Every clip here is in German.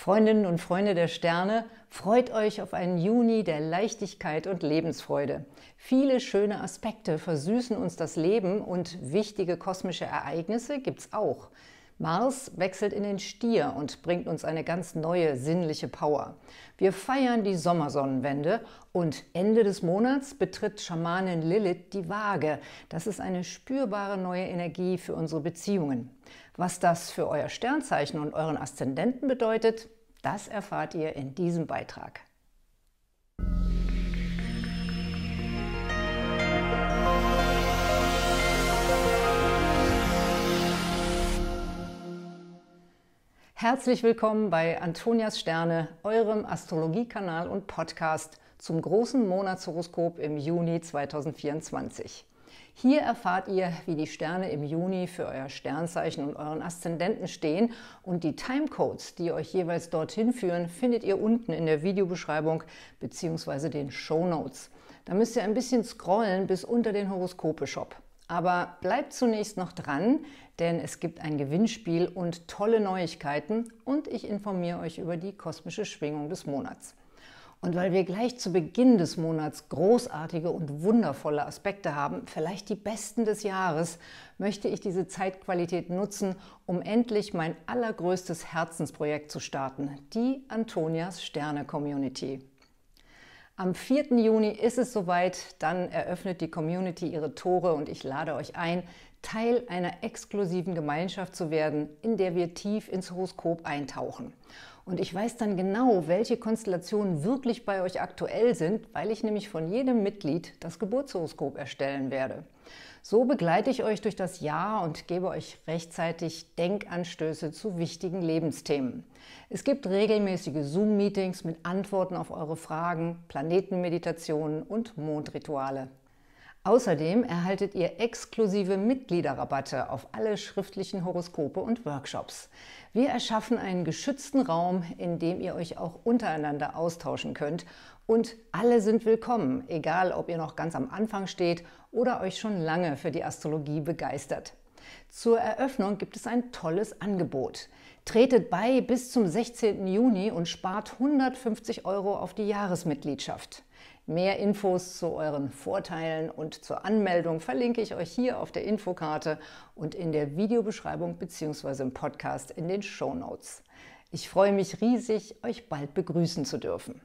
Freundinnen und Freunde der Sterne, freut euch auf einen Juni der Leichtigkeit und Lebensfreude. Viele schöne Aspekte versüßen uns das Leben und wichtige kosmische Ereignisse gibt's auch. Mars wechselt in den Stier und bringt uns eine ganz neue sinnliche Power. Wir feiern die Sommersonnenwende und Ende des Monats betritt Schamanin Lilith die Waage. Das ist eine spürbare neue Energie für unsere Beziehungen. Was das für euer Sternzeichen und euren Aszendenten bedeutet, das erfahrt ihr in diesem Beitrag. Herzlich willkommen bei Antonias Sterne, eurem Astrologiekanal und Podcast zum großen Monatshoroskop im Juni 2024. Hier erfahrt ihr, wie die Sterne im Juni für euer Sternzeichen und euren Aszendenten stehen und die Timecodes, die euch jeweils dorthin führen, findet ihr unten in der Videobeschreibung bzw. den Show Notes. Da müsst ihr ein bisschen scrollen bis unter den Horoskope-Shop. Aber bleibt zunächst noch dran, denn es gibt ein Gewinnspiel und tolle Neuigkeiten und ich informiere euch über die kosmische Schwingung des Monats. Und weil wir gleich zu Beginn des Monats großartige und wundervolle Aspekte haben, vielleicht die besten des Jahres, möchte ich diese Zeitqualität nutzen, um endlich mein allergrößtes Herzensprojekt zu starten, die Antonias Sterne Community. Am 4. Juni ist es soweit, dann eröffnet die Community ihre Tore und ich lade euch ein, Teil einer exklusiven Gemeinschaft zu werden, in der wir tief ins Horoskop eintauchen. Und ich weiß dann genau, welche Konstellationen wirklich bei euch aktuell sind, weil ich nämlich von jedem Mitglied das Geburtshoroskop erstellen werde. So begleite ich euch durch das Jahr und gebe euch rechtzeitig Denkanstöße zu wichtigen Lebensthemen. Es gibt regelmäßige Zoom-Meetings mit Antworten auf eure Fragen, Planetenmeditationen und Mondrituale. Außerdem erhaltet ihr exklusive Mitgliederrabatte auf alle schriftlichen Horoskope und Workshops. Wir erschaffen einen geschützten Raum, in dem ihr euch auch untereinander austauschen könnt. Und alle sind willkommen, egal ob ihr noch ganz am Anfang steht oder euch schon lange für die Astrologie begeistert. Zur Eröffnung gibt es ein tolles Angebot. Tretet bei bis zum 16. Juni und spart 150 Euro auf die Jahresmitgliedschaft. Mehr Infos zu euren Vorteilen und zur Anmeldung verlinke ich euch hier auf der Infokarte und in der Videobeschreibung bzw. im Podcast in den Show Notes. Ich freue mich riesig, euch bald begrüßen zu dürfen.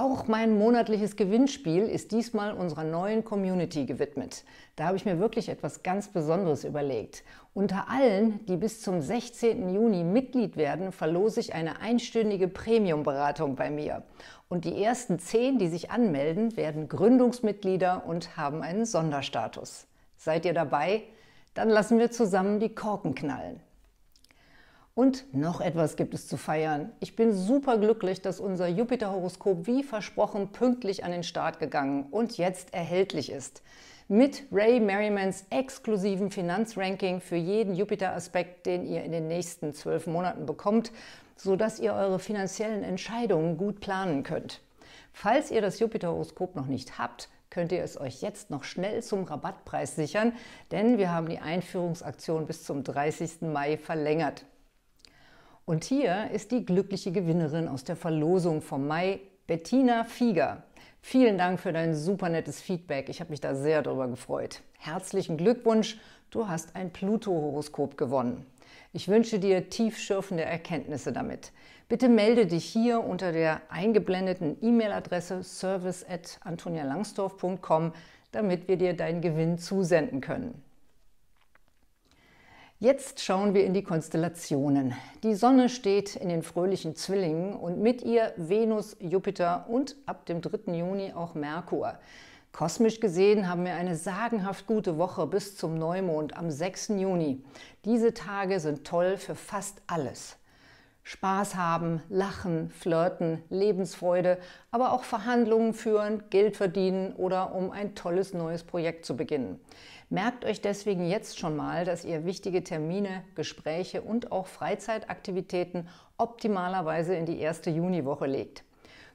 Auch mein monatliches Gewinnspiel ist diesmal unserer neuen Community gewidmet. Da habe ich mir wirklich etwas ganz Besonderes überlegt. Unter allen, die bis zum 16. Juni Mitglied werden, verlose ich eine einstündige Premium-Beratung bei mir. Und die ersten zehn, die sich anmelden, werden Gründungsmitglieder und haben einen Sonderstatus. Seid ihr dabei? Dann lassen wir zusammen die Korken knallen. Und noch etwas gibt es zu feiern. Ich bin superglücklich, dass unser Jupiter-Horoskop wie versprochen pünktlich an den Start gegangen und jetzt erhältlich ist. Mit Ray Merrimans exklusiven Finanzranking für jeden Jupiter-Aspekt, den ihr in den nächsten zwölf Monaten bekommt, sodass ihr eure finanziellen Entscheidungen gut planen könnt. Falls ihr das Jupiter-Horoskop noch nicht habt, könnt ihr es euch jetzt noch schnell zum Rabattpreis sichern, denn wir haben die Einführungsaktion bis zum 30. Mai verlängert. Und hier ist die glückliche Gewinnerin aus der Verlosung vom Mai, Bettina Fieger. Vielen Dank für dein super nettes Feedback. Ich habe mich da sehr darüber gefreut. Herzlichen Glückwunsch, du hast ein Pluto-Horoskop gewonnen. Ich wünsche dir tiefschürfende Erkenntnisse damit. Bitte melde dich hier unter der eingeblendeten E-Mail-Adresse service service@antonialangsdorf.com, damit wir dir deinen Gewinn zusenden können. Jetzt schauen wir in die Konstellationen. Die Sonne steht in den fröhlichen Zwillingen und mit ihr Venus, Jupiter und ab dem 3. Juni auch Merkur. Kosmisch gesehen haben wir eine sagenhaft gute Woche bis zum Neumond am 6. Juni. Diese Tage sind toll für fast alles. Spaß haben, lachen, flirten, Lebensfreude, aber auch Verhandlungen führen, Geld verdienen oder um ein tolles neues Projekt zu beginnen. Merkt euch deswegen jetzt schon mal, dass ihr wichtige Termine, Gespräche und auch Freizeitaktivitäten optimalerweise in die erste Juniwoche legt.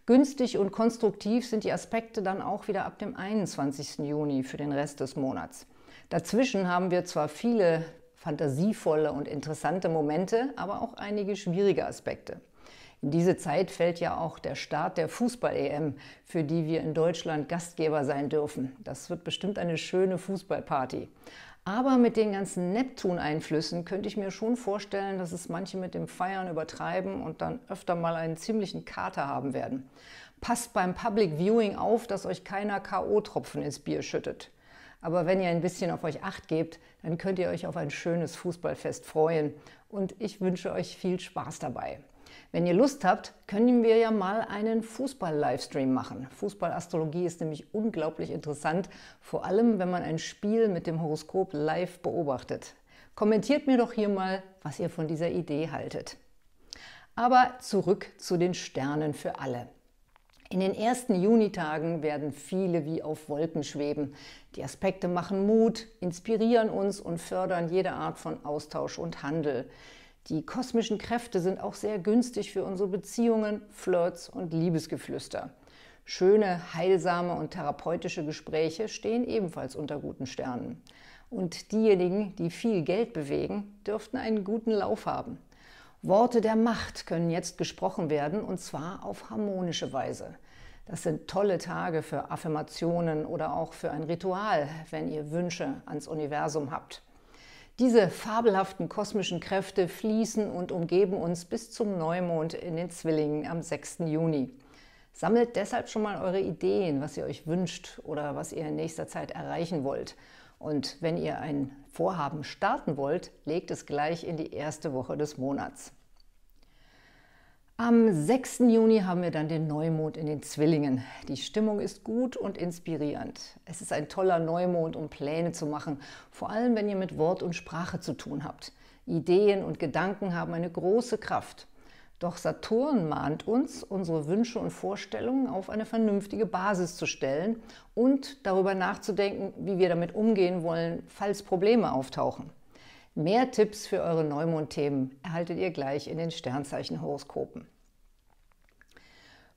Günstig und konstruktiv sind die Aspekte dann auch wieder ab dem 21. Juni für den Rest des Monats. Dazwischen haben wir zwar viele fantasievolle und interessante Momente, aber auch einige schwierige Aspekte. In diese Zeit fällt ja auch der Start der Fußball-EM, für die wir in Deutschland Gastgeber sein dürfen. Das wird bestimmt eine schöne Fußballparty. Aber mit den ganzen Neptun-Einflüssen könnte ich mir schon vorstellen, dass es manche mit dem Feiern übertreiben und dann öfter mal einen ziemlichen Kater haben werden. Passt beim Public Viewing auf, dass euch keiner K.O.-Tropfen ins Bier schüttet. Aber wenn ihr ein bisschen auf euch acht gebt, dann könnt ihr euch auf ein schönes Fußballfest freuen. Und ich wünsche euch viel Spaß dabei. Wenn ihr Lust habt, können wir ja mal einen Fußball-Livestream machen. Fußballastrologie ist nämlich unglaublich interessant, vor allem wenn man ein Spiel mit dem Horoskop live beobachtet. Kommentiert mir doch hier mal, was ihr von dieser Idee haltet. Aber zurück zu den Sternen für alle. In den ersten Junitagen werden viele wie auf Wolken schweben. Die Aspekte machen Mut, inspirieren uns und fördern jede Art von Austausch und Handel. Die kosmischen Kräfte sind auch sehr günstig für unsere Beziehungen, Flirts und Liebesgeflüster. Schöne, heilsame und therapeutische Gespräche stehen ebenfalls unter guten Sternen. Und diejenigen, die viel Geld bewegen, dürften einen guten Lauf haben. Worte der Macht können jetzt gesprochen werden und zwar auf harmonische Weise. Das sind tolle Tage für Affirmationen oder auch für ein Ritual, wenn ihr Wünsche ans Universum habt. Diese fabelhaften kosmischen Kräfte fließen und umgeben uns bis zum Neumond in den Zwillingen am 6. Juni. Sammelt deshalb schon mal eure Ideen, was ihr euch wünscht oder was ihr in nächster Zeit erreichen wollt. Und wenn ihr ein Vorhaben starten wollt, legt es gleich in die erste Woche des Monats. Am 6. Juni haben wir dann den Neumond in den Zwillingen. Die Stimmung ist gut und inspirierend. Es ist ein toller Neumond, um Pläne zu machen, vor allem wenn ihr mit Wort und Sprache zu tun habt. Ideen und Gedanken haben eine große Kraft. Doch Saturn mahnt uns, unsere Wünsche und Vorstellungen auf eine vernünftige Basis zu stellen und darüber nachzudenken, wie wir damit umgehen wollen, falls Probleme auftauchen. Mehr Tipps für eure Neumondthemen erhaltet ihr gleich in den Sternzeichen-Horoskopen.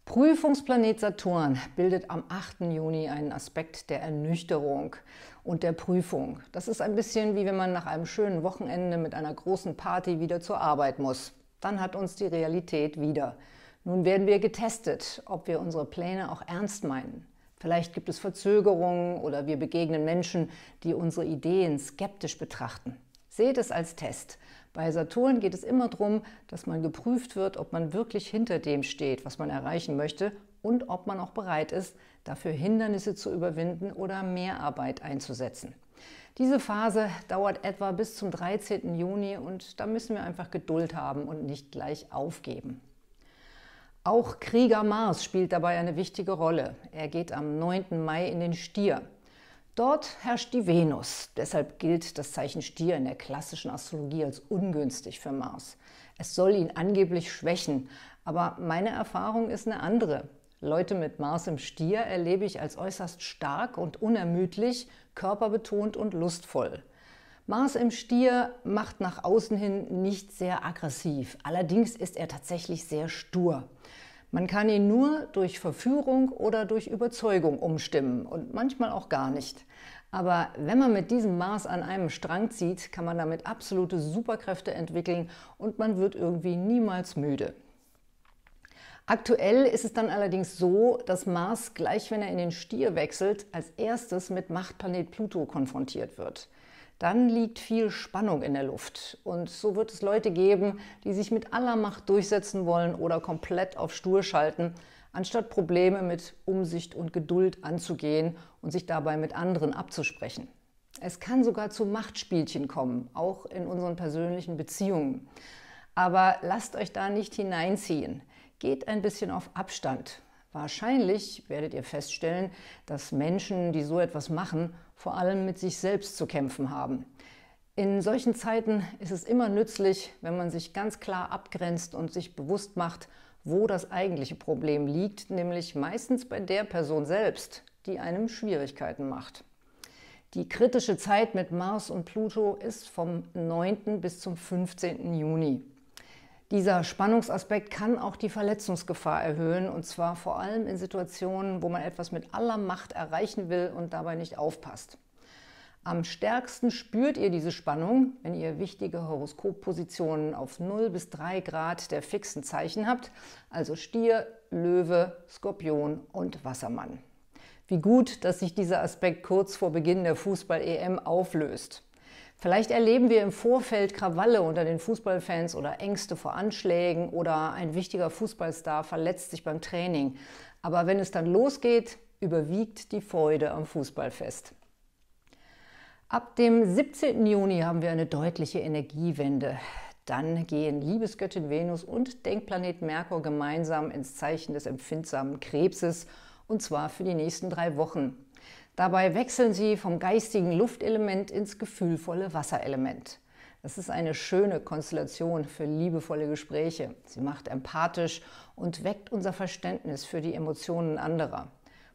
Prüfungsplanet Saturn bildet am 8. Juni einen Aspekt der Ernüchterung und der Prüfung. Das ist ein bisschen wie wenn man nach einem schönen Wochenende mit einer großen Party wieder zur Arbeit muss. Dann hat uns die Realität wieder. Nun werden wir getestet, ob wir unsere Pläne auch ernst meinen. Vielleicht gibt es Verzögerungen oder wir begegnen Menschen, die unsere Ideen skeptisch betrachten. Seht es als Test. Bei Saturn geht es immer darum, dass man geprüft wird, ob man wirklich hinter dem steht, was man erreichen möchte und ob man auch bereit ist, dafür Hindernisse zu überwinden oder mehr Arbeit einzusetzen. Diese Phase dauert etwa bis zum 13. Juni und da müssen wir einfach Geduld haben und nicht gleich aufgeben. Auch Krieger Mars spielt dabei eine wichtige Rolle. Er geht am 9. Mai in den Stier. Dort herrscht die Venus, deshalb gilt das Zeichen Stier in der klassischen Astrologie als ungünstig für Mars. Es soll ihn angeblich schwächen, aber meine Erfahrung ist eine andere. Leute mit Mars im Stier erlebe ich als äußerst stark und unermüdlich, körperbetont und lustvoll. Mars im Stier macht nach außen hin nicht sehr aggressiv, allerdings ist er tatsächlich sehr stur. Man kann ihn nur durch Verführung oder durch Überzeugung umstimmen und manchmal auch gar nicht. Aber wenn man mit diesem Maß an einem Strang zieht, kann man damit absolute Superkräfte entwickeln und man wird irgendwie niemals müde. Aktuell ist es dann allerdings so, dass Mars, gleich wenn er in den Stier wechselt, als erstes mit Machtplanet Pluto konfrontiert wird dann liegt viel Spannung in der Luft. Und so wird es Leute geben, die sich mit aller Macht durchsetzen wollen oder komplett auf Stur schalten, anstatt Probleme mit Umsicht und Geduld anzugehen und sich dabei mit anderen abzusprechen. Es kann sogar zu Machtspielchen kommen, auch in unseren persönlichen Beziehungen. Aber lasst euch da nicht hineinziehen. Geht ein bisschen auf Abstand. Wahrscheinlich werdet ihr feststellen, dass Menschen, die so etwas machen, vor allem mit sich selbst zu kämpfen haben. In solchen Zeiten ist es immer nützlich, wenn man sich ganz klar abgrenzt und sich bewusst macht, wo das eigentliche Problem liegt, nämlich meistens bei der Person selbst, die einem Schwierigkeiten macht. Die kritische Zeit mit Mars und Pluto ist vom 9. bis zum 15. Juni. Dieser Spannungsaspekt kann auch die Verletzungsgefahr erhöhen und zwar vor allem in Situationen, wo man etwas mit aller Macht erreichen will und dabei nicht aufpasst. Am stärksten spürt ihr diese Spannung, wenn ihr wichtige Horoskoppositionen auf 0 bis 3 Grad der fixen Zeichen habt, also Stier, Löwe, Skorpion und Wassermann. Wie gut, dass sich dieser Aspekt kurz vor Beginn der Fußball-EM auflöst. Vielleicht erleben wir im Vorfeld Krawalle unter den Fußballfans oder Ängste vor Anschlägen oder ein wichtiger Fußballstar verletzt sich beim Training. Aber wenn es dann losgeht, überwiegt die Freude am Fußballfest. Ab dem 17. Juni haben wir eine deutliche Energiewende. Dann gehen Liebesgöttin Venus und Denkplanet Merkur gemeinsam ins Zeichen des empfindsamen Krebses und zwar für die nächsten drei Wochen. Dabei wechseln sie vom geistigen Luftelement ins gefühlvolle Wasserelement. Das ist eine schöne Konstellation für liebevolle Gespräche. Sie macht empathisch und weckt unser Verständnis für die Emotionen anderer.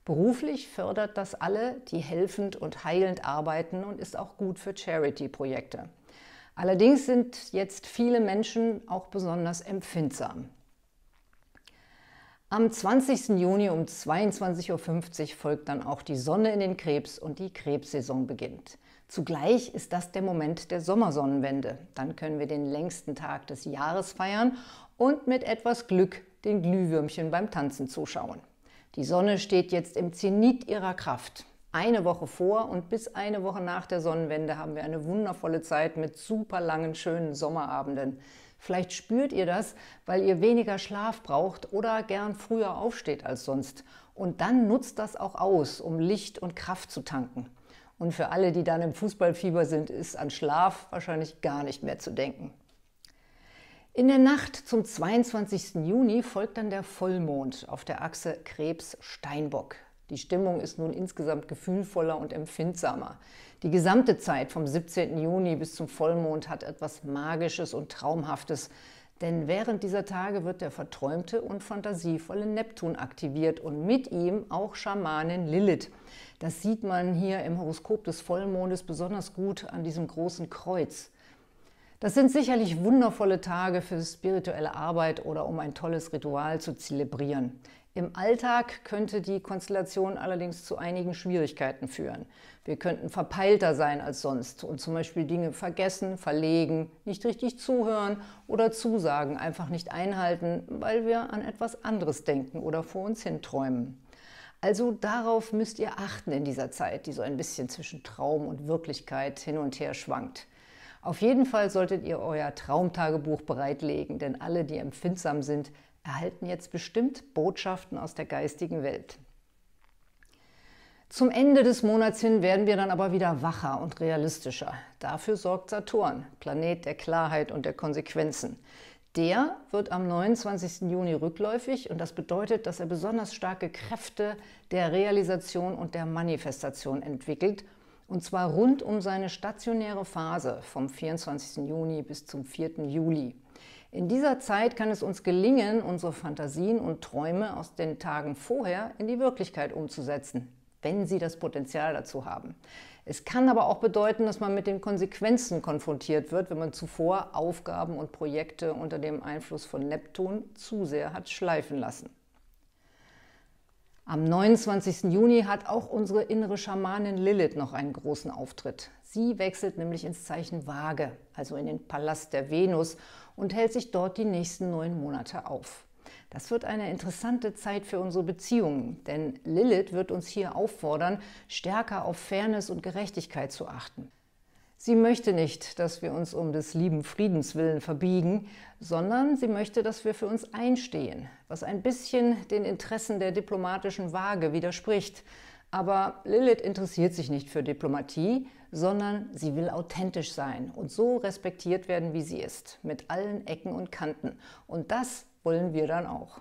Beruflich fördert das alle, die helfend und heilend arbeiten und ist auch gut für Charity-Projekte. Allerdings sind jetzt viele Menschen auch besonders empfindsam. Am 20. Juni um 22.50 Uhr folgt dann auch die Sonne in den Krebs und die Krebssaison beginnt. Zugleich ist das der Moment der Sommersonnenwende. Dann können wir den längsten Tag des Jahres feiern und mit etwas Glück den Glühwürmchen beim Tanzen zuschauen. Die Sonne steht jetzt im Zenit ihrer Kraft. Eine Woche vor und bis eine Woche nach der Sonnenwende haben wir eine wundervolle Zeit mit super langen, schönen Sommerabenden. Vielleicht spürt ihr das, weil ihr weniger Schlaf braucht oder gern früher aufsteht als sonst. Und dann nutzt das auch aus, um Licht und Kraft zu tanken. Und für alle, die dann im Fußballfieber sind, ist an Schlaf wahrscheinlich gar nicht mehr zu denken. In der Nacht zum 22. Juni folgt dann der Vollmond auf der Achse Krebs-Steinbock. Die Stimmung ist nun insgesamt gefühlvoller und empfindsamer. Die gesamte Zeit vom 17. Juni bis zum Vollmond hat etwas Magisches und Traumhaftes, denn während dieser Tage wird der verträumte und fantasievolle Neptun aktiviert und mit ihm auch Schamanin Lilith. Das sieht man hier im Horoskop des Vollmondes besonders gut an diesem großen Kreuz. Das sind sicherlich wundervolle Tage für spirituelle Arbeit oder um ein tolles Ritual zu zelebrieren. Im Alltag könnte die Konstellation allerdings zu einigen Schwierigkeiten führen. Wir könnten verpeilter sein als sonst und zum Beispiel Dinge vergessen, verlegen, nicht richtig zuhören oder Zusagen einfach nicht einhalten, weil wir an etwas anderes denken oder vor uns hinträumen. Also darauf müsst ihr achten in dieser Zeit, die so ein bisschen zwischen Traum und Wirklichkeit hin und her schwankt. Auf jeden Fall solltet ihr euer Traumtagebuch bereitlegen, denn alle, die empfindsam sind, erhalten jetzt bestimmt Botschaften aus der geistigen Welt. Zum Ende des Monats hin werden wir dann aber wieder wacher und realistischer. Dafür sorgt Saturn, Planet der Klarheit und der Konsequenzen. Der wird am 29. Juni rückläufig und das bedeutet, dass er besonders starke Kräfte der Realisation und der Manifestation entwickelt. Und zwar rund um seine stationäre Phase vom 24. Juni bis zum 4. Juli. In dieser Zeit kann es uns gelingen, unsere Fantasien und Träume aus den Tagen vorher in die Wirklichkeit umzusetzen, wenn sie das Potenzial dazu haben. Es kann aber auch bedeuten, dass man mit den Konsequenzen konfrontiert wird, wenn man zuvor Aufgaben und Projekte unter dem Einfluss von Neptun zu sehr hat schleifen lassen. Am 29. Juni hat auch unsere innere Schamanin Lilith noch einen großen Auftritt. Sie wechselt nämlich ins Zeichen Waage, also in den Palast der Venus und hält sich dort die nächsten neun Monate auf. Das wird eine interessante Zeit für unsere Beziehungen, denn Lilith wird uns hier auffordern, stärker auf Fairness und Gerechtigkeit zu achten. Sie möchte nicht, dass wir uns um des lieben Friedens willen verbiegen, sondern sie möchte, dass wir für uns einstehen, was ein bisschen den Interessen der diplomatischen Waage widerspricht. Aber Lilith interessiert sich nicht für Diplomatie, sondern sie will authentisch sein und so respektiert werden, wie sie ist, mit allen Ecken und Kanten. Und das wollen wir dann auch.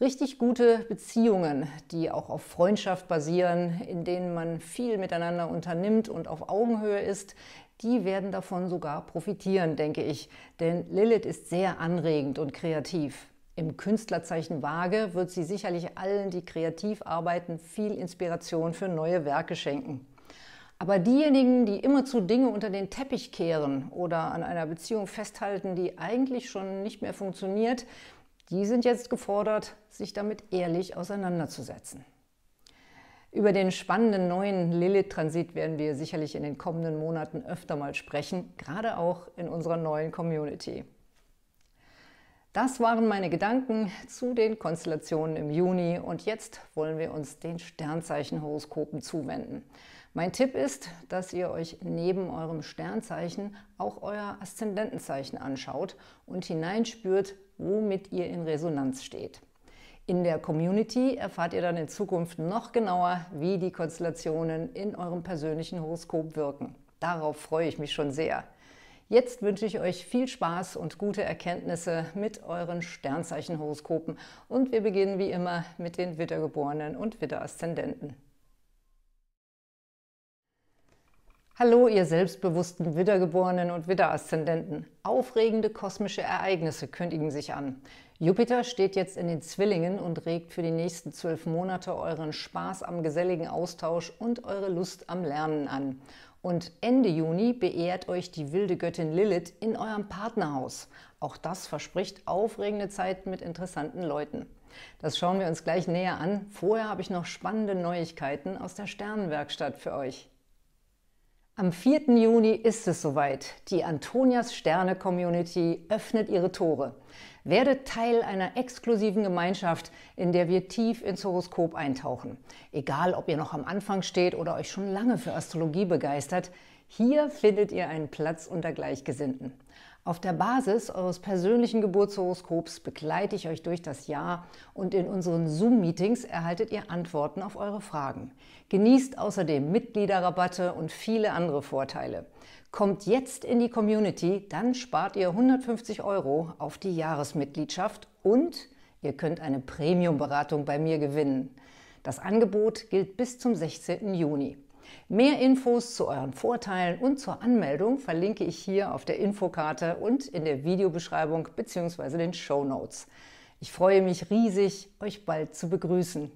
Richtig gute Beziehungen, die auch auf Freundschaft basieren, in denen man viel miteinander unternimmt und auf Augenhöhe ist, die werden davon sogar profitieren, denke ich. Denn Lilith ist sehr anregend und kreativ. Im Künstlerzeichen Waage wird sie sicherlich allen, die kreativ arbeiten, viel Inspiration für neue Werke schenken. Aber diejenigen, die immerzu Dinge unter den Teppich kehren oder an einer Beziehung festhalten, die eigentlich schon nicht mehr funktioniert, die sind jetzt gefordert, sich damit ehrlich auseinanderzusetzen. Über den spannenden neuen Lilith-Transit werden wir sicherlich in den kommenden Monaten öfter mal sprechen, gerade auch in unserer neuen Community. Das waren meine Gedanken zu den Konstellationen im Juni und jetzt wollen wir uns den Sternzeichenhoroskopen zuwenden. Mein Tipp ist, dass ihr euch neben eurem Sternzeichen auch euer Aszendentenzeichen anschaut und hineinspürt, womit ihr in Resonanz steht. In der Community erfahrt ihr dann in Zukunft noch genauer, wie die Konstellationen in eurem persönlichen Horoskop wirken. Darauf freue ich mich schon sehr. Jetzt wünsche ich euch viel Spaß und gute Erkenntnisse mit euren Sternzeichenhoroskopen und wir beginnen wie immer mit den Wittergeborenen und Widderaszendenten. Hallo, ihr selbstbewussten Wiedergeborenen und Wiederaszendenten. Aufregende kosmische Ereignisse kündigen sich an. Jupiter steht jetzt in den Zwillingen und regt für die nächsten zwölf Monate euren Spaß am geselligen Austausch und eure Lust am Lernen an. Und Ende Juni beehrt euch die wilde Göttin Lilith in eurem Partnerhaus. Auch das verspricht aufregende Zeiten mit interessanten Leuten. Das schauen wir uns gleich näher an. Vorher habe ich noch spannende Neuigkeiten aus der Sternenwerkstatt für euch. Am 4. Juni ist es soweit. Die Antonias Sterne Community öffnet ihre Tore. Werdet Teil einer exklusiven Gemeinschaft, in der wir tief ins Horoskop eintauchen. Egal, ob ihr noch am Anfang steht oder euch schon lange für Astrologie begeistert, hier findet ihr einen Platz unter Gleichgesinnten. Auf der Basis eures persönlichen Geburtshoroskops begleite ich euch durch das Jahr und in unseren Zoom-Meetings erhaltet ihr Antworten auf eure Fragen. Genießt außerdem Mitgliederrabatte und viele andere Vorteile. Kommt jetzt in die Community, dann spart ihr 150 Euro auf die Jahresmitgliedschaft und ihr könnt eine Premium-Beratung bei mir gewinnen. Das Angebot gilt bis zum 16. Juni. Mehr Infos zu euren Vorteilen und zur Anmeldung verlinke ich hier auf der Infokarte und in der Videobeschreibung bzw. den Show Notes. Ich freue mich riesig, euch bald zu begrüßen.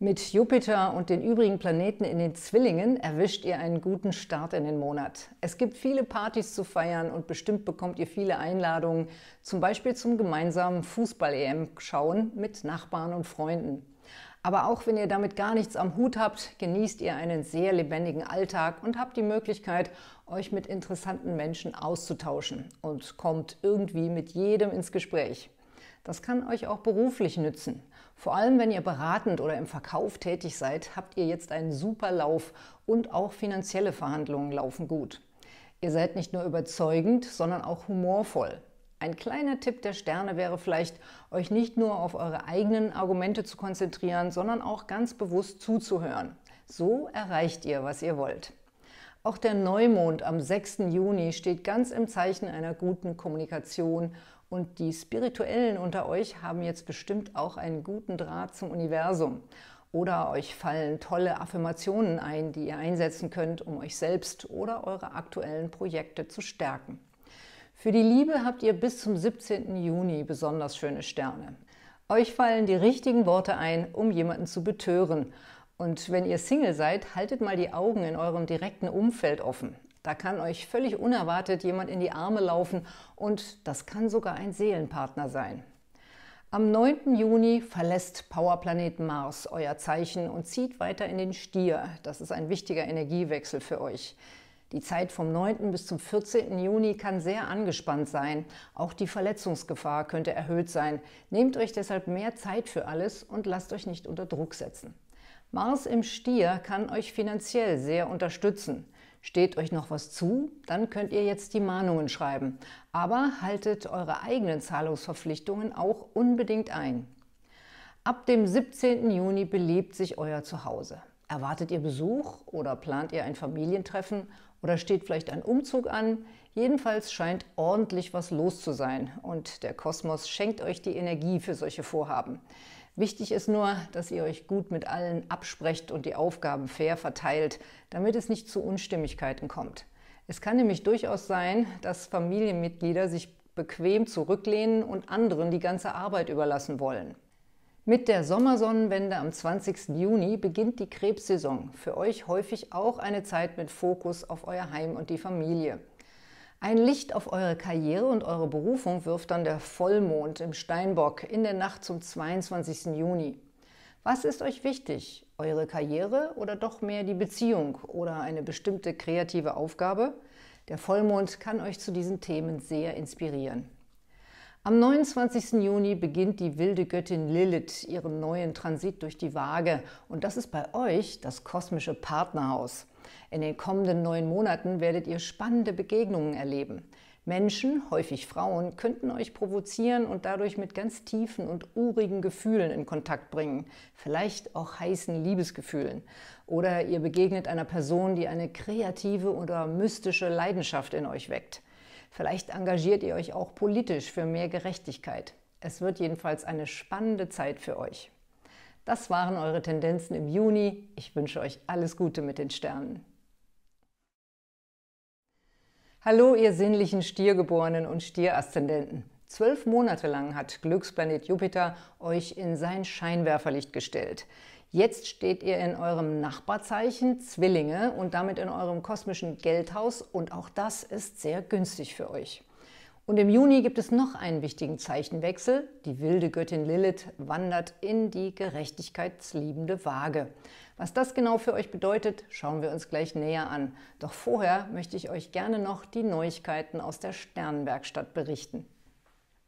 Mit Jupiter und den übrigen Planeten in den Zwillingen erwischt ihr einen guten Start in den Monat. Es gibt viele Partys zu feiern und bestimmt bekommt ihr viele Einladungen, zum Beispiel zum gemeinsamen Fußball-EM schauen mit Nachbarn und Freunden. Aber auch wenn ihr damit gar nichts am Hut habt, genießt ihr einen sehr lebendigen Alltag und habt die Möglichkeit, euch mit interessanten Menschen auszutauschen und kommt irgendwie mit jedem ins Gespräch. Das kann euch auch beruflich nützen. Vor allem, wenn ihr beratend oder im Verkauf tätig seid, habt ihr jetzt einen super Lauf und auch finanzielle Verhandlungen laufen gut. Ihr seid nicht nur überzeugend, sondern auch humorvoll. Ein kleiner Tipp der Sterne wäre vielleicht, euch nicht nur auf eure eigenen Argumente zu konzentrieren, sondern auch ganz bewusst zuzuhören. So erreicht ihr, was ihr wollt. Auch der Neumond am 6. Juni steht ganz im Zeichen einer guten Kommunikation und die Spirituellen unter euch haben jetzt bestimmt auch einen guten Draht zum Universum. Oder euch fallen tolle Affirmationen ein, die ihr einsetzen könnt, um euch selbst oder eure aktuellen Projekte zu stärken. Für die Liebe habt ihr bis zum 17. Juni besonders schöne Sterne. Euch fallen die richtigen Worte ein, um jemanden zu betören. Und wenn ihr Single seid, haltet mal die Augen in eurem direkten Umfeld offen. Da kann euch völlig unerwartet jemand in die Arme laufen und das kann sogar ein Seelenpartner sein. Am 9. Juni verlässt Powerplanet Mars euer Zeichen und zieht weiter in den Stier. Das ist ein wichtiger Energiewechsel für euch. Die Zeit vom 9. bis zum 14. Juni kann sehr angespannt sein. Auch die Verletzungsgefahr könnte erhöht sein. Nehmt euch deshalb mehr Zeit für alles und lasst euch nicht unter Druck setzen. Mars im Stier kann euch finanziell sehr unterstützen. Steht euch noch was zu, dann könnt ihr jetzt die Mahnungen schreiben. Aber haltet eure eigenen Zahlungsverpflichtungen auch unbedingt ein. Ab dem 17. Juni belebt sich euer Zuhause. Erwartet ihr Besuch oder plant ihr ein Familientreffen oder steht vielleicht ein Umzug an. Jedenfalls scheint ordentlich was los zu sein und der Kosmos schenkt euch die Energie für solche Vorhaben. Wichtig ist nur, dass ihr euch gut mit allen absprecht und die Aufgaben fair verteilt, damit es nicht zu Unstimmigkeiten kommt. Es kann nämlich durchaus sein, dass Familienmitglieder sich bequem zurücklehnen und anderen die ganze Arbeit überlassen wollen. Mit der Sommersonnenwende am 20. Juni beginnt die Krebssaison, für euch häufig auch eine Zeit mit Fokus auf euer Heim und die Familie. Ein Licht auf eure Karriere und eure Berufung wirft dann der Vollmond im Steinbock in der Nacht zum 22. Juni. Was ist euch wichtig? Eure Karriere oder doch mehr die Beziehung oder eine bestimmte kreative Aufgabe? Der Vollmond kann euch zu diesen Themen sehr inspirieren. Am 29. Juni beginnt die wilde Göttin Lilith ihren neuen Transit durch die Waage und das ist bei euch das kosmische Partnerhaus. In den kommenden neun Monaten werdet ihr spannende Begegnungen erleben. Menschen, häufig Frauen, könnten euch provozieren und dadurch mit ganz tiefen und urigen Gefühlen in Kontakt bringen, vielleicht auch heißen Liebesgefühlen. Oder ihr begegnet einer Person, die eine kreative oder mystische Leidenschaft in euch weckt. Vielleicht engagiert ihr euch auch politisch für mehr Gerechtigkeit. Es wird jedenfalls eine spannende Zeit für euch. Das waren eure Tendenzen im Juni. Ich wünsche euch alles Gute mit den Sternen. Hallo, ihr sinnlichen Stiergeborenen und Stieraszendenten. Zwölf Monate lang hat Glücksplanet Jupiter euch in sein Scheinwerferlicht gestellt. Jetzt steht ihr in eurem Nachbarzeichen Zwillinge und damit in eurem kosmischen Geldhaus und auch das ist sehr günstig für euch. Und im Juni gibt es noch einen wichtigen Zeichenwechsel. Die wilde Göttin Lilith wandert in die gerechtigkeitsliebende Waage. Was das genau für euch bedeutet, schauen wir uns gleich näher an. Doch vorher möchte ich euch gerne noch die Neuigkeiten aus der Sternenwerkstatt berichten.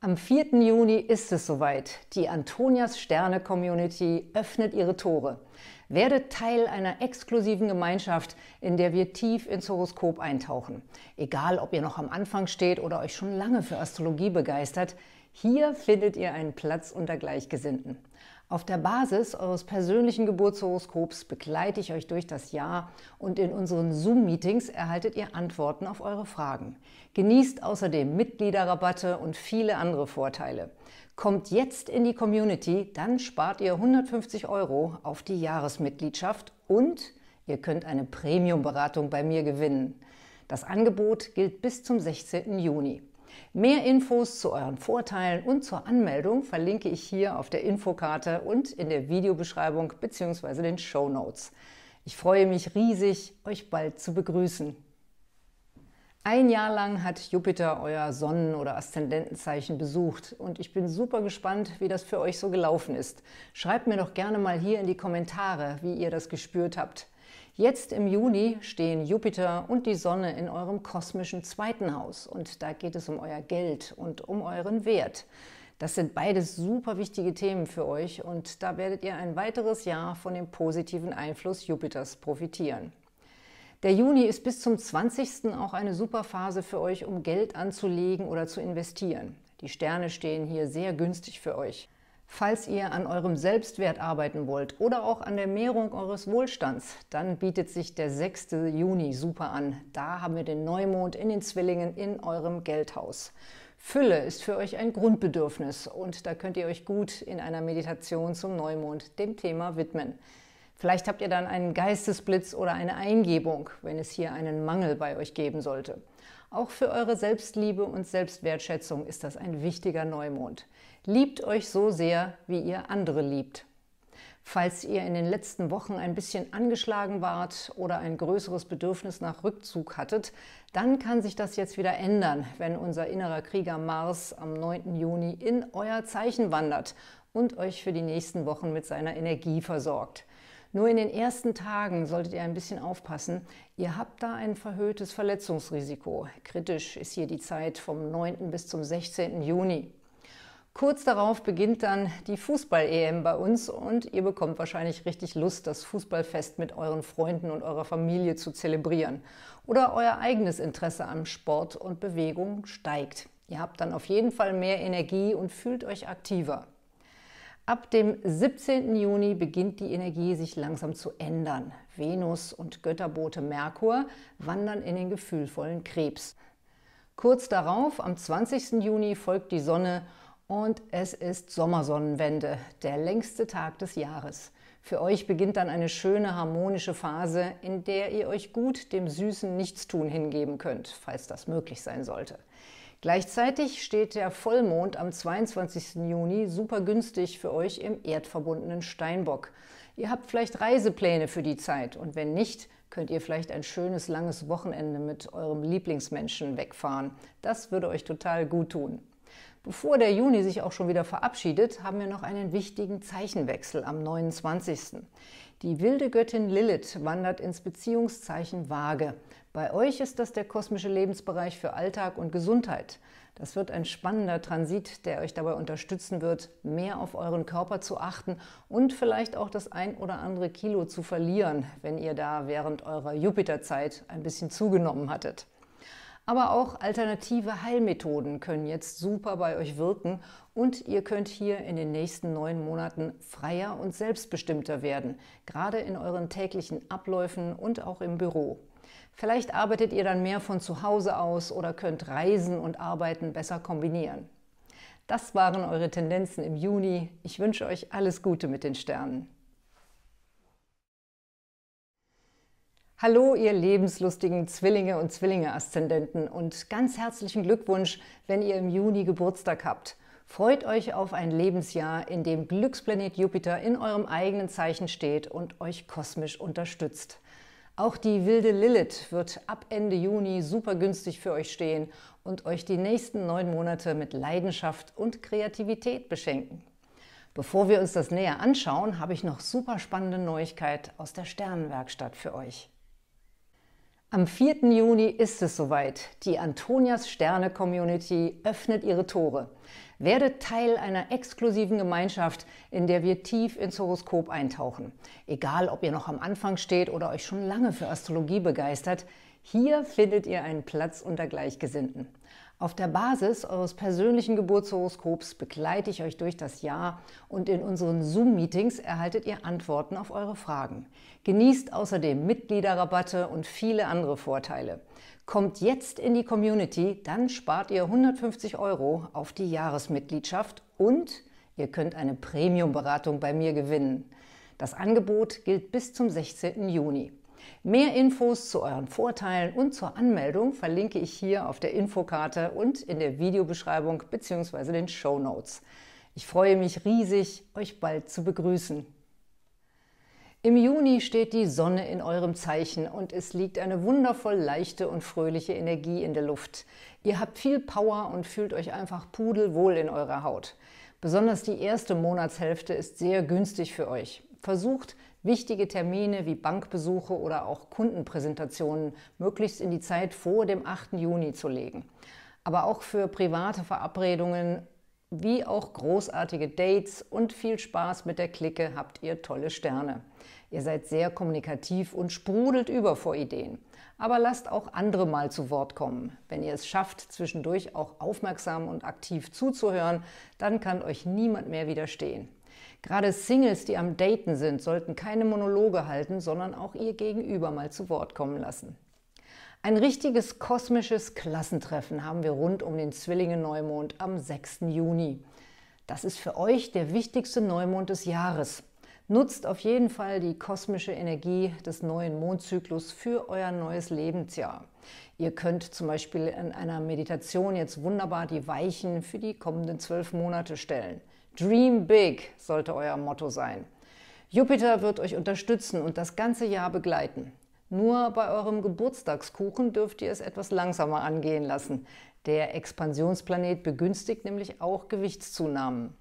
Am 4. Juni ist es soweit. Die Antonias Sterne Community öffnet ihre Tore. Werdet Teil einer exklusiven Gemeinschaft, in der wir tief ins Horoskop eintauchen. Egal, ob ihr noch am Anfang steht oder euch schon lange für Astrologie begeistert, hier findet ihr einen Platz unter Gleichgesinnten. Auf der Basis eures persönlichen Geburtshoroskops begleite ich euch durch das Jahr und in unseren Zoom-Meetings erhaltet ihr Antworten auf eure Fragen. Genießt außerdem Mitgliederrabatte und viele andere Vorteile. Kommt jetzt in die Community, dann spart ihr 150 Euro auf die Jahresmitgliedschaft und ihr könnt eine Premium-Beratung bei mir gewinnen. Das Angebot gilt bis zum 16. Juni. Mehr Infos zu euren Vorteilen und zur Anmeldung verlinke ich hier auf der Infokarte und in der Videobeschreibung bzw. den Show Notes. Ich freue mich riesig, euch bald zu begrüßen. Ein Jahr lang hat Jupiter euer Sonnen- oder Aszendentenzeichen besucht und ich bin super gespannt, wie das für euch so gelaufen ist. Schreibt mir doch gerne mal hier in die Kommentare, wie ihr das gespürt habt. Jetzt im Juni stehen Jupiter und die Sonne in eurem kosmischen zweiten Haus und da geht es um euer Geld und um euren Wert. Das sind beides super wichtige Themen für euch und da werdet ihr ein weiteres Jahr von dem positiven Einfluss Jupiters profitieren. Der Juni ist bis zum 20. auch eine super Phase für euch, um Geld anzulegen oder zu investieren. Die Sterne stehen hier sehr günstig für euch. Falls ihr an eurem Selbstwert arbeiten wollt oder auch an der Mehrung eures Wohlstands, dann bietet sich der 6. Juni super an. Da haben wir den Neumond in den Zwillingen in eurem Geldhaus. Fülle ist für euch ein Grundbedürfnis und da könnt ihr euch gut in einer Meditation zum Neumond dem Thema widmen. Vielleicht habt ihr dann einen Geistesblitz oder eine Eingebung, wenn es hier einen Mangel bei euch geben sollte. Auch für eure Selbstliebe und Selbstwertschätzung ist das ein wichtiger Neumond. Liebt euch so sehr, wie ihr andere liebt. Falls ihr in den letzten Wochen ein bisschen angeschlagen wart oder ein größeres Bedürfnis nach Rückzug hattet, dann kann sich das jetzt wieder ändern, wenn unser innerer Krieger Mars am 9. Juni in euer Zeichen wandert und euch für die nächsten Wochen mit seiner Energie versorgt. Nur in den ersten Tagen solltet ihr ein bisschen aufpassen. Ihr habt da ein verhöhtes Verletzungsrisiko. Kritisch ist hier die Zeit vom 9. bis zum 16. Juni. Kurz darauf beginnt dann die Fußball-EM bei uns und ihr bekommt wahrscheinlich richtig Lust, das Fußballfest mit euren Freunden und eurer Familie zu zelebrieren. Oder euer eigenes Interesse an Sport und Bewegung steigt. Ihr habt dann auf jeden Fall mehr Energie und fühlt euch aktiver. Ab dem 17. Juni beginnt die Energie sich langsam zu ändern. Venus und Götterbote Merkur wandern in den gefühlvollen Krebs. Kurz darauf, am 20. Juni, folgt die Sonne und es ist Sommersonnenwende, der längste Tag des Jahres. Für euch beginnt dann eine schöne harmonische Phase, in der ihr euch gut dem süßen Nichtstun hingeben könnt, falls das möglich sein sollte. Gleichzeitig steht der Vollmond am 22. Juni super günstig für euch im erdverbundenen Steinbock. Ihr habt vielleicht Reisepläne für die Zeit und wenn nicht, könnt ihr vielleicht ein schönes langes Wochenende mit eurem Lieblingsmenschen wegfahren. Das würde euch total gut tun. Bevor der Juni sich auch schon wieder verabschiedet, haben wir noch einen wichtigen Zeichenwechsel am 29. Die wilde Göttin Lilith wandert ins Beziehungszeichen Waage. Bei euch ist das der kosmische Lebensbereich für Alltag und Gesundheit. Das wird ein spannender Transit, der euch dabei unterstützen wird, mehr auf euren Körper zu achten und vielleicht auch das ein oder andere Kilo zu verlieren, wenn ihr da während eurer Jupiterzeit ein bisschen zugenommen hattet. Aber auch alternative Heilmethoden können jetzt super bei euch wirken und ihr könnt hier in den nächsten neun Monaten freier und selbstbestimmter werden, gerade in euren täglichen Abläufen und auch im Büro. Vielleicht arbeitet ihr dann mehr von zu Hause aus oder könnt Reisen und Arbeiten besser kombinieren. Das waren eure Tendenzen im Juni. Ich wünsche euch alles Gute mit den Sternen. Hallo, ihr lebenslustigen Zwillinge und Zwillinge-Aszendenten und ganz herzlichen Glückwunsch, wenn ihr im Juni Geburtstag habt. Freut euch auf ein Lebensjahr, in dem Glücksplanet Jupiter in eurem eigenen Zeichen steht und euch kosmisch unterstützt. Auch die wilde Lilith wird ab Ende Juni super günstig für euch stehen und euch die nächsten neun Monate mit Leidenschaft und Kreativität beschenken. Bevor wir uns das näher anschauen, habe ich noch super spannende Neuigkeit aus der Sternenwerkstatt für euch. Am 4. Juni ist es soweit. Die Antonias Sterne Community öffnet ihre Tore. Werdet Teil einer exklusiven Gemeinschaft, in der wir tief ins Horoskop eintauchen. Egal, ob ihr noch am Anfang steht oder euch schon lange für Astrologie begeistert, hier findet ihr einen Platz unter Gleichgesinnten. Auf der Basis eures persönlichen Geburtshoroskops begleite ich euch durch das Jahr und in unseren Zoom-Meetings erhaltet ihr Antworten auf eure Fragen. Genießt außerdem Mitgliederrabatte und viele andere Vorteile. Kommt jetzt in die Community, dann spart ihr 150 Euro auf die Jahresmitgliedschaft und ihr könnt eine Premium-Beratung bei mir gewinnen. Das Angebot gilt bis zum 16. Juni. Mehr Infos zu euren Vorteilen und zur Anmeldung verlinke ich hier auf der Infokarte und in der Videobeschreibung bzw. den Show Notes. Ich freue mich riesig, euch bald zu begrüßen. Im Juni steht die Sonne in eurem Zeichen und es liegt eine wundervoll leichte und fröhliche Energie in der Luft. Ihr habt viel Power und fühlt euch einfach pudelwohl in eurer Haut. Besonders die erste Monatshälfte ist sehr günstig für euch. Versucht, wichtige Termine wie Bankbesuche oder auch Kundenpräsentationen möglichst in die Zeit vor dem 8. Juni zu legen. Aber auch für private Verabredungen wie auch großartige Dates und viel Spaß mit der Clique habt ihr tolle Sterne. Ihr seid sehr kommunikativ und sprudelt über vor Ideen. Aber lasst auch andere mal zu Wort kommen. Wenn ihr es schafft, zwischendurch auch aufmerksam und aktiv zuzuhören, dann kann euch niemand mehr widerstehen. Gerade Singles, die am Daten sind, sollten keine Monologe halten, sondern auch ihr Gegenüber mal zu Wort kommen lassen. Ein richtiges kosmisches Klassentreffen haben wir rund um den Zwillinge-Neumond am 6. Juni. Das ist für euch der wichtigste Neumond des Jahres. Nutzt auf jeden Fall die kosmische Energie des neuen Mondzyklus für euer neues Lebensjahr. Ihr könnt zum Beispiel in einer Meditation jetzt wunderbar die Weichen für die kommenden zwölf Monate stellen. Dream Big sollte euer Motto sein. Jupiter wird euch unterstützen und das ganze Jahr begleiten. Nur bei eurem Geburtstagskuchen dürft ihr es etwas langsamer angehen lassen. Der Expansionsplanet begünstigt nämlich auch Gewichtszunahmen.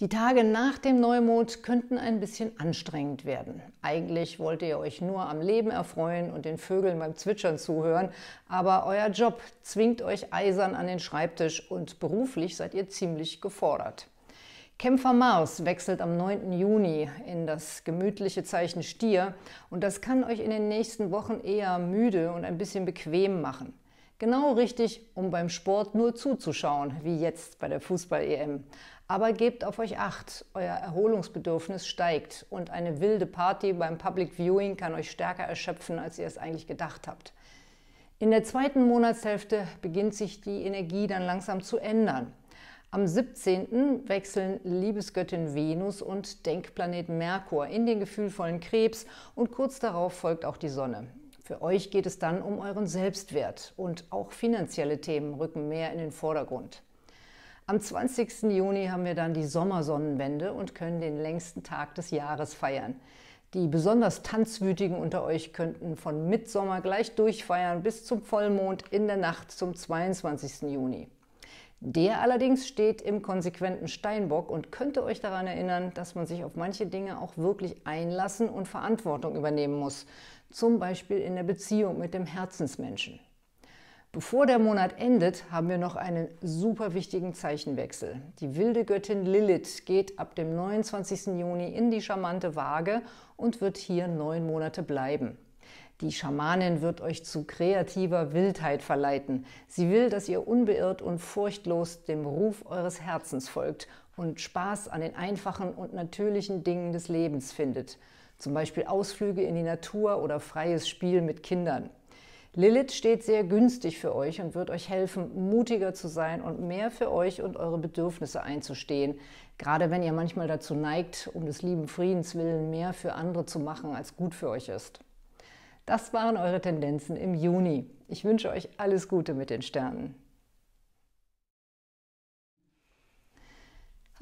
Die Tage nach dem Neumond könnten ein bisschen anstrengend werden. Eigentlich wollt ihr euch nur am Leben erfreuen und den Vögeln beim Zwitschern zuhören, aber euer Job zwingt euch eisern an den Schreibtisch und beruflich seid ihr ziemlich gefordert. Kämpfer Mars wechselt am 9. Juni in das gemütliche Zeichen Stier und das kann euch in den nächsten Wochen eher müde und ein bisschen bequem machen. Genau richtig, um beim Sport nur zuzuschauen, wie jetzt bei der Fußball-EM. Aber gebt auf euch acht, euer Erholungsbedürfnis steigt und eine wilde Party beim Public Viewing kann euch stärker erschöpfen, als ihr es eigentlich gedacht habt. In der zweiten Monatshälfte beginnt sich die Energie dann langsam zu ändern. Am 17. wechseln Liebesgöttin Venus und Denkplanet Merkur in den gefühlvollen Krebs und kurz darauf folgt auch die Sonne. Für euch geht es dann um euren Selbstwert und auch finanzielle Themen rücken mehr in den Vordergrund. Am 20. Juni haben wir dann die Sommersonnenwende und können den längsten Tag des Jahres feiern. Die besonders Tanzwütigen unter euch könnten von Mitsommer gleich durchfeiern bis zum Vollmond in der Nacht zum 22. Juni. Der allerdings steht im konsequenten Steinbock und könnte euch daran erinnern, dass man sich auf manche Dinge auch wirklich einlassen und Verantwortung übernehmen muss zum Beispiel in der Beziehung mit dem Herzensmenschen. Bevor der Monat endet, haben wir noch einen super wichtigen Zeichenwechsel. Die wilde Göttin Lilith geht ab dem 29. Juni in die charmante Waage und wird hier neun Monate bleiben. Die Schamanin wird euch zu kreativer Wildheit verleiten. Sie will, dass ihr unbeirrt und furchtlos dem Ruf eures Herzens folgt und Spaß an den einfachen und natürlichen Dingen des Lebens findet – zum Beispiel Ausflüge in die Natur oder freies Spiel mit Kindern. Lilith steht sehr günstig für euch und wird euch helfen, mutiger zu sein und mehr für euch und eure Bedürfnisse einzustehen. Gerade wenn ihr manchmal dazu neigt, um des lieben Friedens willen mehr für andere zu machen, als gut für euch ist. Das waren eure Tendenzen im Juni. Ich wünsche euch alles Gute mit den Sternen.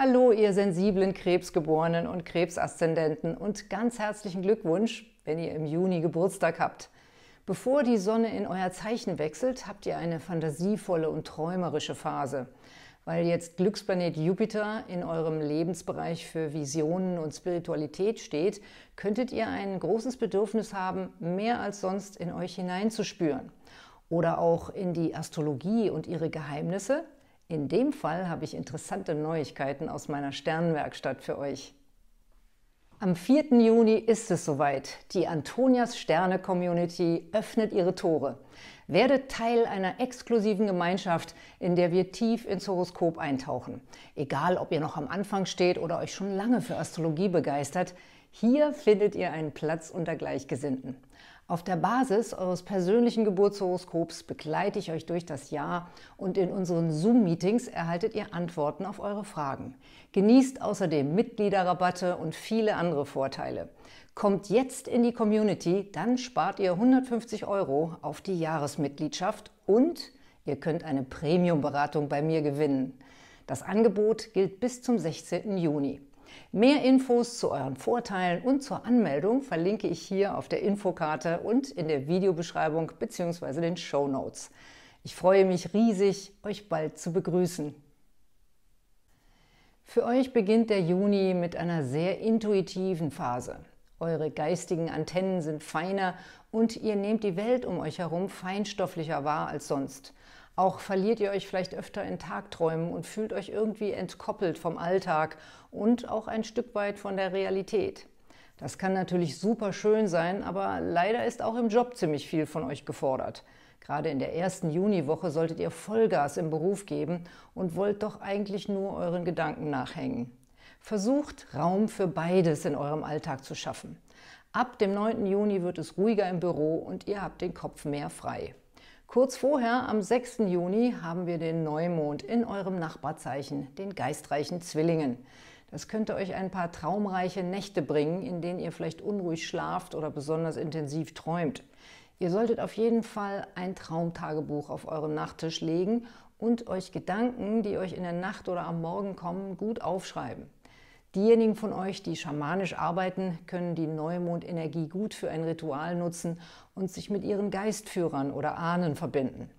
Hallo, ihr sensiblen Krebsgeborenen und Krebsaszendenten und ganz herzlichen Glückwunsch, wenn ihr im Juni Geburtstag habt. Bevor die Sonne in euer Zeichen wechselt, habt ihr eine fantasievolle und träumerische Phase, weil jetzt Glücksplanet Jupiter in eurem Lebensbereich für Visionen und Spiritualität steht, könntet ihr ein großes Bedürfnis haben, mehr als sonst in euch hineinzuspüren oder auch in die Astrologie und ihre Geheimnisse in dem Fall habe ich interessante Neuigkeiten aus meiner Sternenwerkstatt für euch. Am 4. Juni ist es soweit. Die Antonias Sterne Community öffnet ihre Tore. Werdet Teil einer exklusiven Gemeinschaft, in der wir tief ins Horoskop eintauchen. Egal, ob ihr noch am Anfang steht oder euch schon lange für Astrologie begeistert, hier findet ihr einen Platz unter Gleichgesinnten. Auf der Basis eures persönlichen Geburtshoroskops begleite ich euch durch das Jahr und in unseren Zoom-Meetings erhaltet ihr Antworten auf eure Fragen. Genießt außerdem Mitgliederrabatte und viele andere Vorteile. Kommt jetzt in die Community, dann spart ihr 150 Euro auf die Jahresmitgliedschaft und ihr könnt eine Premium-Beratung bei mir gewinnen. Das Angebot gilt bis zum 16. Juni. Mehr Infos zu euren Vorteilen und zur Anmeldung verlinke ich hier auf der Infokarte und in der Videobeschreibung bzw. den Show Notes. Ich freue mich riesig, euch bald zu begrüßen. Für euch beginnt der Juni mit einer sehr intuitiven Phase. Eure geistigen Antennen sind feiner und ihr nehmt die Welt um euch herum feinstofflicher wahr als sonst. Auch verliert ihr euch vielleicht öfter in Tagträumen und fühlt euch irgendwie entkoppelt vom Alltag und auch ein Stück weit von der Realität. Das kann natürlich super schön sein, aber leider ist auch im Job ziemlich viel von euch gefordert. Gerade in der ersten Juniwoche solltet ihr Vollgas im Beruf geben und wollt doch eigentlich nur euren Gedanken nachhängen. Versucht Raum für beides in eurem Alltag zu schaffen. Ab dem 9. Juni wird es ruhiger im Büro und ihr habt den Kopf mehr frei. Kurz vorher, am 6. Juni, haben wir den Neumond in eurem Nachbarzeichen, den geistreichen Zwillingen. Das könnte euch ein paar traumreiche Nächte bringen, in denen ihr vielleicht unruhig schlaft oder besonders intensiv träumt. Ihr solltet auf jeden Fall ein Traumtagebuch auf euren Nachttisch legen und euch Gedanken, die euch in der Nacht oder am Morgen kommen, gut aufschreiben. Diejenigen von euch, die schamanisch arbeiten, können die Neumondenergie gut für ein Ritual nutzen und sich mit ihren Geistführern oder Ahnen verbinden.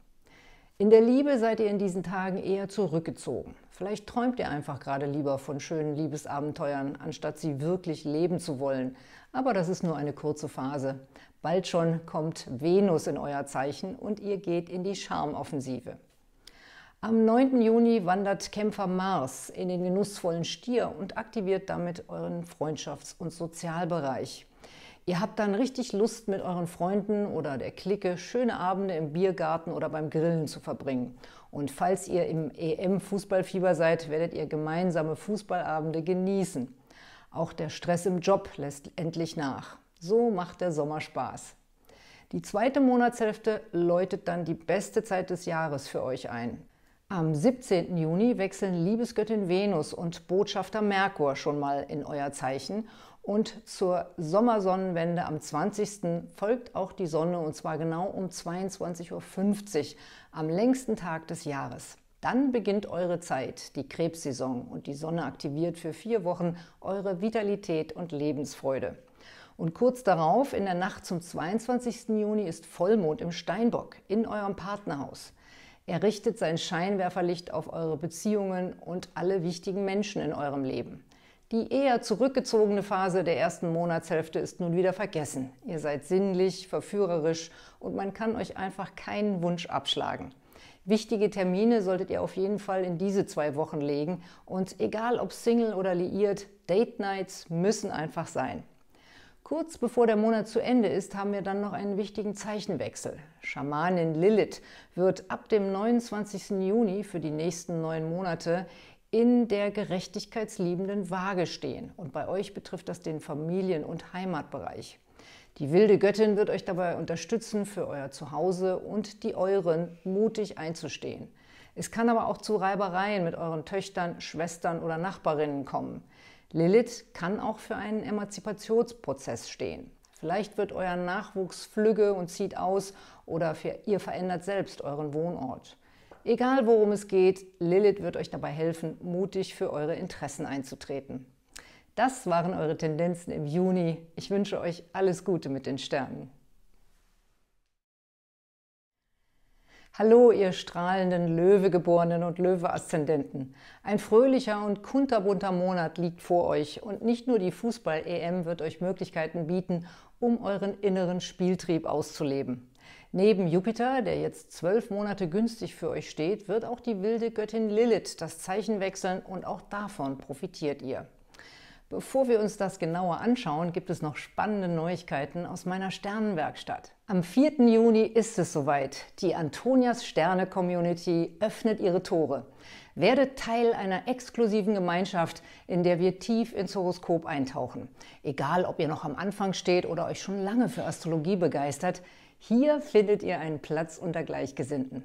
In der Liebe seid ihr in diesen Tagen eher zurückgezogen. Vielleicht träumt ihr einfach gerade lieber von schönen Liebesabenteuern, anstatt sie wirklich leben zu wollen. Aber das ist nur eine kurze Phase. Bald schon kommt Venus in euer Zeichen und ihr geht in die Charmoffensive. Am 9. Juni wandert Kämpfer Mars in den genussvollen Stier und aktiviert damit euren Freundschafts- und Sozialbereich. Ihr habt dann richtig Lust, mit euren Freunden oder der Clique schöne Abende im Biergarten oder beim Grillen zu verbringen. Und falls ihr im EM-Fußballfieber seid, werdet ihr gemeinsame Fußballabende genießen. Auch der Stress im Job lässt endlich nach. So macht der Sommer Spaß. Die zweite Monatshälfte läutet dann die beste Zeit des Jahres für euch ein. Am 17. Juni wechseln Liebesgöttin Venus und Botschafter Merkur schon mal in euer Zeichen. Und zur Sommersonnenwende am 20. folgt auch die Sonne und zwar genau um 22.50 Uhr am längsten Tag des Jahres. Dann beginnt eure Zeit, die Krebssaison, und die Sonne aktiviert für vier Wochen eure Vitalität und Lebensfreude. Und kurz darauf, in der Nacht zum 22. Juni, ist Vollmond im Steinbock in eurem Partnerhaus. Er richtet sein Scheinwerferlicht auf eure Beziehungen und alle wichtigen Menschen in eurem Leben. Die eher zurückgezogene Phase der ersten Monatshälfte ist nun wieder vergessen. Ihr seid sinnlich, verführerisch und man kann euch einfach keinen Wunsch abschlagen. Wichtige Termine solltet ihr auf jeden Fall in diese zwei Wochen legen und egal ob Single oder liiert, Date Nights müssen einfach sein. Kurz bevor der Monat zu Ende ist, haben wir dann noch einen wichtigen Zeichenwechsel. Schamanin Lilith wird ab dem 29. Juni für die nächsten neun Monate in der gerechtigkeitsliebenden Waage stehen. Und bei euch betrifft das den Familien- und Heimatbereich. Die wilde Göttin wird euch dabei unterstützen, für euer Zuhause und die euren mutig einzustehen. Es kann aber auch zu Reibereien mit euren Töchtern, Schwestern oder Nachbarinnen kommen. Lilith kann auch für einen Emanzipationsprozess stehen. Vielleicht wird euer Nachwuchs flügge und zieht aus oder ihr verändert selbst euren Wohnort. Egal worum es geht, Lilith wird euch dabei helfen, mutig für eure Interessen einzutreten. Das waren eure Tendenzen im Juni. Ich wünsche euch alles Gute mit den Sternen. Hallo, ihr strahlenden Löwegeborenen und Löwe-Aszendenten. Ein fröhlicher und kunterbunter Monat liegt vor euch und nicht nur die Fußball-EM wird euch Möglichkeiten bieten, um euren inneren Spieltrieb auszuleben. Neben Jupiter, der jetzt zwölf Monate günstig für euch steht, wird auch die wilde Göttin Lilith das Zeichen wechseln und auch davon profitiert ihr. Bevor wir uns das genauer anschauen, gibt es noch spannende Neuigkeiten aus meiner Sternenwerkstatt. Am 4. Juni ist es soweit. Die Antonias Sterne Community öffnet ihre Tore. Werdet Teil einer exklusiven Gemeinschaft, in der wir tief ins Horoskop eintauchen. Egal, ob ihr noch am Anfang steht oder euch schon lange für Astrologie begeistert, hier findet ihr einen Platz unter Gleichgesinnten.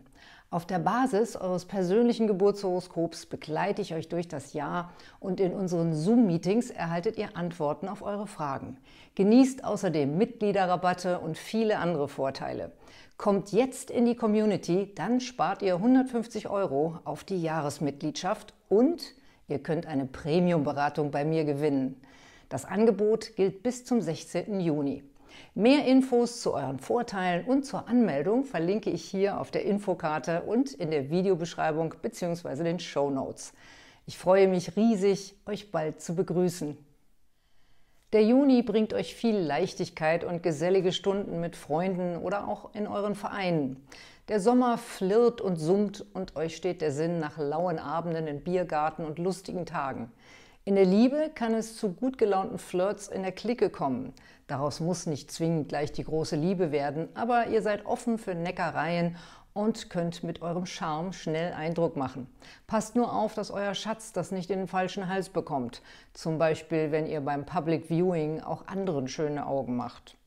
Auf der Basis eures persönlichen Geburtshoroskops begleite ich euch durch das Jahr und in unseren Zoom-Meetings erhaltet ihr Antworten auf eure Fragen. Genießt außerdem Mitgliederrabatte und viele andere Vorteile. Kommt jetzt in die Community, dann spart ihr 150 Euro auf die Jahresmitgliedschaft und ihr könnt eine Premium-Beratung bei mir gewinnen. Das Angebot gilt bis zum 16. Juni. Mehr Infos zu euren Vorteilen und zur Anmeldung verlinke ich hier auf der Infokarte und in der Videobeschreibung bzw. den Show Notes. Ich freue mich riesig, euch bald zu begrüßen. Der Juni bringt euch viel Leichtigkeit und gesellige Stunden mit Freunden oder auch in euren Vereinen. Der Sommer flirrt und summt und euch steht der Sinn nach lauen Abenden in Biergarten und lustigen Tagen. In der Liebe kann es zu gut gelaunten Flirts in der Clique kommen. Daraus muss nicht zwingend gleich die große Liebe werden, aber ihr seid offen für Neckereien und könnt mit eurem Charme schnell Eindruck machen. Passt nur auf, dass euer Schatz das nicht in den falschen Hals bekommt. Zum Beispiel, wenn ihr beim Public Viewing auch anderen schöne Augen macht.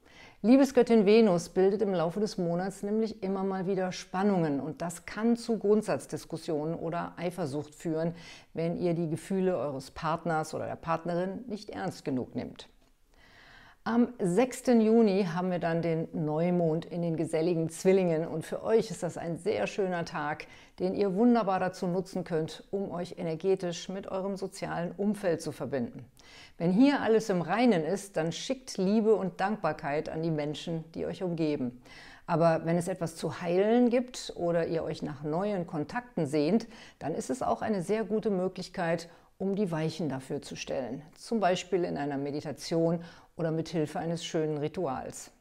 Liebesgöttin Venus bildet im Laufe des Monats nämlich immer mal wieder Spannungen und das kann zu Grundsatzdiskussionen oder Eifersucht führen, wenn ihr die Gefühle eures Partners oder der Partnerin nicht ernst genug nimmt. Am 6. Juni haben wir dann den Neumond in den geselligen Zwillingen und für euch ist das ein sehr schöner Tag, den ihr wunderbar dazu nutzen könnt, um euch energetisch mit eurem sozialen Umfeld zu verbinden. Wenn hier alles im Reinen ist, dann schickt Liebe und Dankbarkeit an die Menschen, die euch umgeben. Aber wenn es etwas zu heilen gibt oder ihr euch nach neuen Kontakten sehnt, dann ist es auch eine sehr gute Möglichkeit, um die Weichen dafür zu stellen. Zum Beispiel in einer Meditation oder mit Hilfe eines schönen Rituals.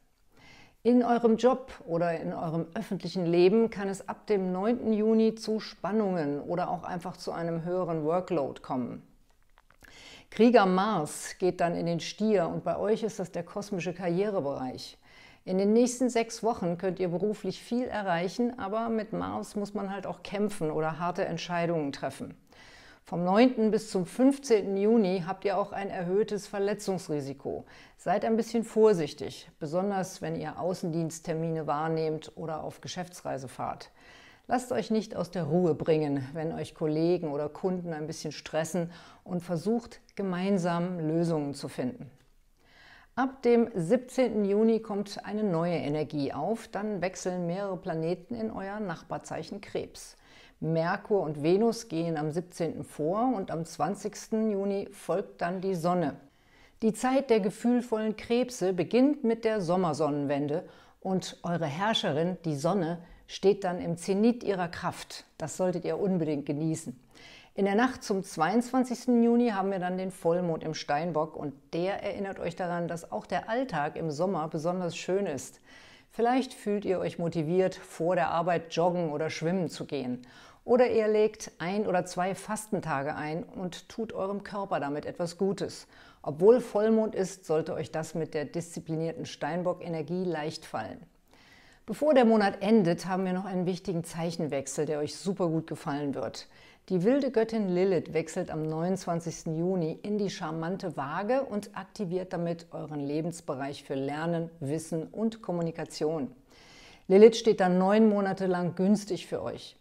In eurem Job oder in eurem öffentlichen Leben kann es ab dem 9. Juni zu Spannungen oder auch einfach zu einem höheren Workload kommen. Krieger Mars geht dann in den Stier und bei euch ist das der kosmische Karrierebereich. In den nächsten sechs Wochen könnt ihr beruflich viel erreichen, aber mit Mars muss man halt auch kämpfen oder harte Entscheidungen treffen. Vom 9. bis zum 15. Juni habt ihr auch ein erhöhtes Verletzungsrisiko. Seid ein bisschen vorsichtig, besonders wenn ihr Außendiensttermine wahrnehmt oder auf Geschäftsreise fahrt. Lasst euch nicht aus der Ruhe bringen, wenn euch Kollegen oder Kunden ein bisschen stressen und versucht, gemeinsam Lösungen zu finden. Ab dem 17. Juni kommt eine neue Energie auf, dann wechseln mehrere Planeten in euer Nachbarzeichen Krebs. Merkur und Venus gehen am 17. vor und am 20. Juni folgt dann die Sonne. Die Zeit der gefühlvollen Krebse beginnt mit der Sommersonnenwende und eure Herrscherin, die Sonne, steht dann im Zenit ihrer Kraft. Das solltet ihr unbedingt genießen. In der Nacht zum 22. Juni haben wir dann den Vollmond im Steinbock und der erinnert euch daran, dass auch der Alltag im Sommer besonders schön ist. Vielleicht fühlt ihr euch motiviert, vor der Arbeit joggen oder schwimmen zu gehen. Oder ihr legt ein oder zwei Fastentage ein und tut eurem Körper damit etwas Gutes. Obwohl Vollmond ist, sollte euch das mit der disziplinierten Steinbock-Energie leicht fallen. Bevor der Monat endet, haben wir noch einen wichtigen Zeichenwechsel, der euch super gut gefallen wird. Die wilde Göttin Lilith wechselt am 29. Juni in die charmante Waage und aktiviert damit euren Lebensbereich für Lernen, Wissen und Kommunikation. Lilith steht dann neun Monate lang günstig für euch.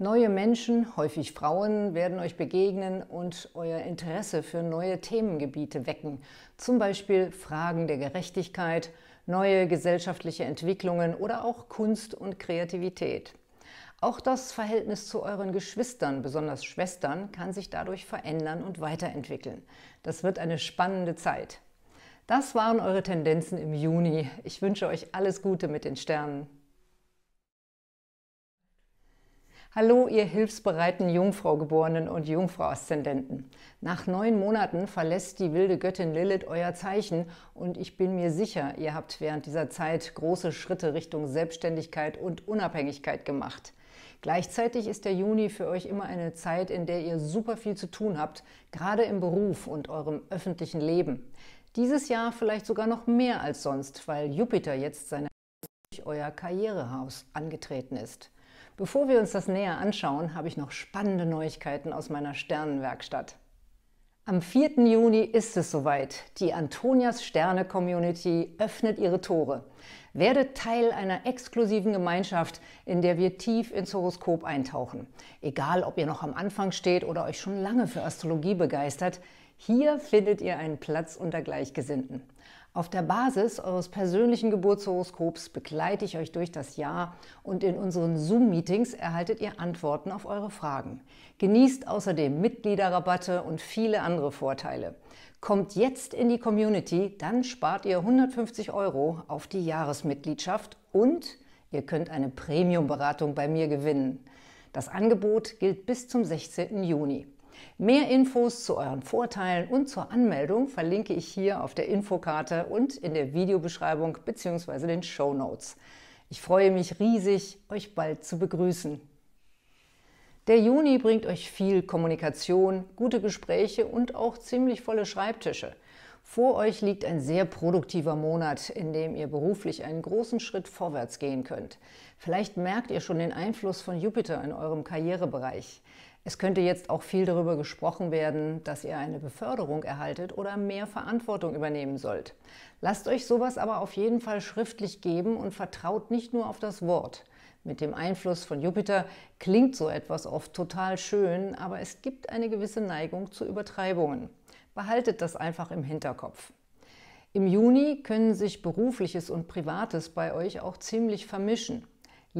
Neue Menschen, häufig Frauen, werden euch begegnen und euer Interesse für neue Themengebiete wecken, zum Beispiel Fragen der Gerechtigkeit, neue gesellschaftliche Entwicklungen oder auch Kunst und Kreativität. Auch das Verhältnis zu euren Geschwistern, besonders Schwestern, kann sich dadurch verändern und weiterentwickeln. Das wird eine spannende Zeit. Das waren eure Tendenzen im Juni. Ich wünsche euch alles Gute mit den Sternen. Hallo, ihr hilfsbereiten Jungfraugeborenen und Jungfrau-Aszendenten. Nach neun Monaten verlässt die wilde Göttin Lilith euer Zeichen und ich bin mir sicher, ihr habt während dieser Zeit große Schritte Richtung Selbstständigkeit und Unabhängigkeit gemacht. Gleichzeitig ist der Juni für euch immer eine Zeit, in der ihr super viel zu tun habt, gerade im Beruf und eurem öffentlichen Leben. Dieses Jahr vielleicht sogar noch mehr als sonst, weil Jupiter jetzt seine durch euer Karrierehaus angetreten ist. Bevor wir uns das näher anschauen, habe ich noch spannende Neuigkeiten aus meiner Sternenwerkstatt. Am 4. Juni ist es soweit. Die Antonias Sterne Community öffnet ihre Tore. Werdet Teil einer exklusiven Gemeinschaft, in der wir tief ins Horoskop eintauchen. Egal, ob ihr noch am Anfang steht oder euch schon lange für Astrologie begeistert, hier findet ihr einen Platz unter Gleichgesinnten. Auf der Basis eures persönlichen Geburtshoroskops begleite ich euch durch das Jahr und in unseren Zoom-Meetings erhaltet ihr Antworten auf eure Fragen. Genießt außerdem Mitgliederrabatte und viele andere Vorteile. Kommt jetzt in die Community, dann spart ihr 150 Euro auf die Jahresmitgliedschaft und ihr könnt eine Premium-Beratung bei mir gewinnen. Das Angebot gilt bis zum 16. Juni. Mehr Infos zu euren Vorteilen und zur Anmeldung verlinke ich hier auf der Infokarte und in der Videobeschreibung bzw. den Show Notes. Ich freue mich riesig, euch bald zu begrüßen. Der Juni bringt euch viel Kommunikation, gute Gespräche und auch ziemlich volle Schreibtische. Vor euch liegt ein sehr produktiver Monat, in dem ihr beruflich einen großen Schritt vorwärts gehen könnt. Vielleicht merkt ihr schon den Einfluss von Jupiter in eurem Karrierebereich. Es könnte jetzt auch viel darüber gesprochen werden, dass ihr eine Beförderung erhaltet oder mehr Verantwortung übernehmen sollt. Lasst euch sowas aber auf jeden Fall schriftlich geben und vertraut nicht nur auf das Wort. Mit dem Einfluss von Jupiter klingt so etwas oft total schön, aber es gibt eine gewisse Neigung zu Übertreibungen. Behaltet das einfach im Hinterkopf. Im Juni können sich berufliches und privates bei euch auch ziemlich vermischen.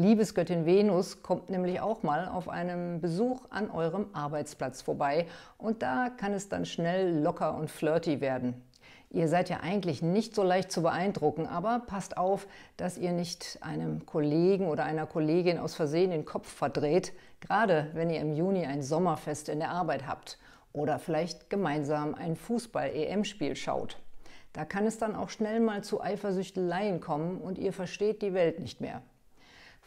Liebesgöttin Venus kommt nämlich auch mal auf einem Besuch an eurem Arbeitsplatz vorbei und da kann es dann schnell locker und flirty werden. Ihr seid ja eigentlich nicht so leicht zu beeindrucken, aber passt auf, dass ihr nicht einem Kollegen oder einer Kollegin aus Versehen den Kopf verdreht, gerade wenn ihr im Juni ein Sommerfest in der Arbeit habt oder vielleicht gemeinsam ein Fußball-EM-Spiel schaut. Da kann es dann auch schnell mal zu Eifersüchteleien kommen und ihr versteht die Welt nicht mehr.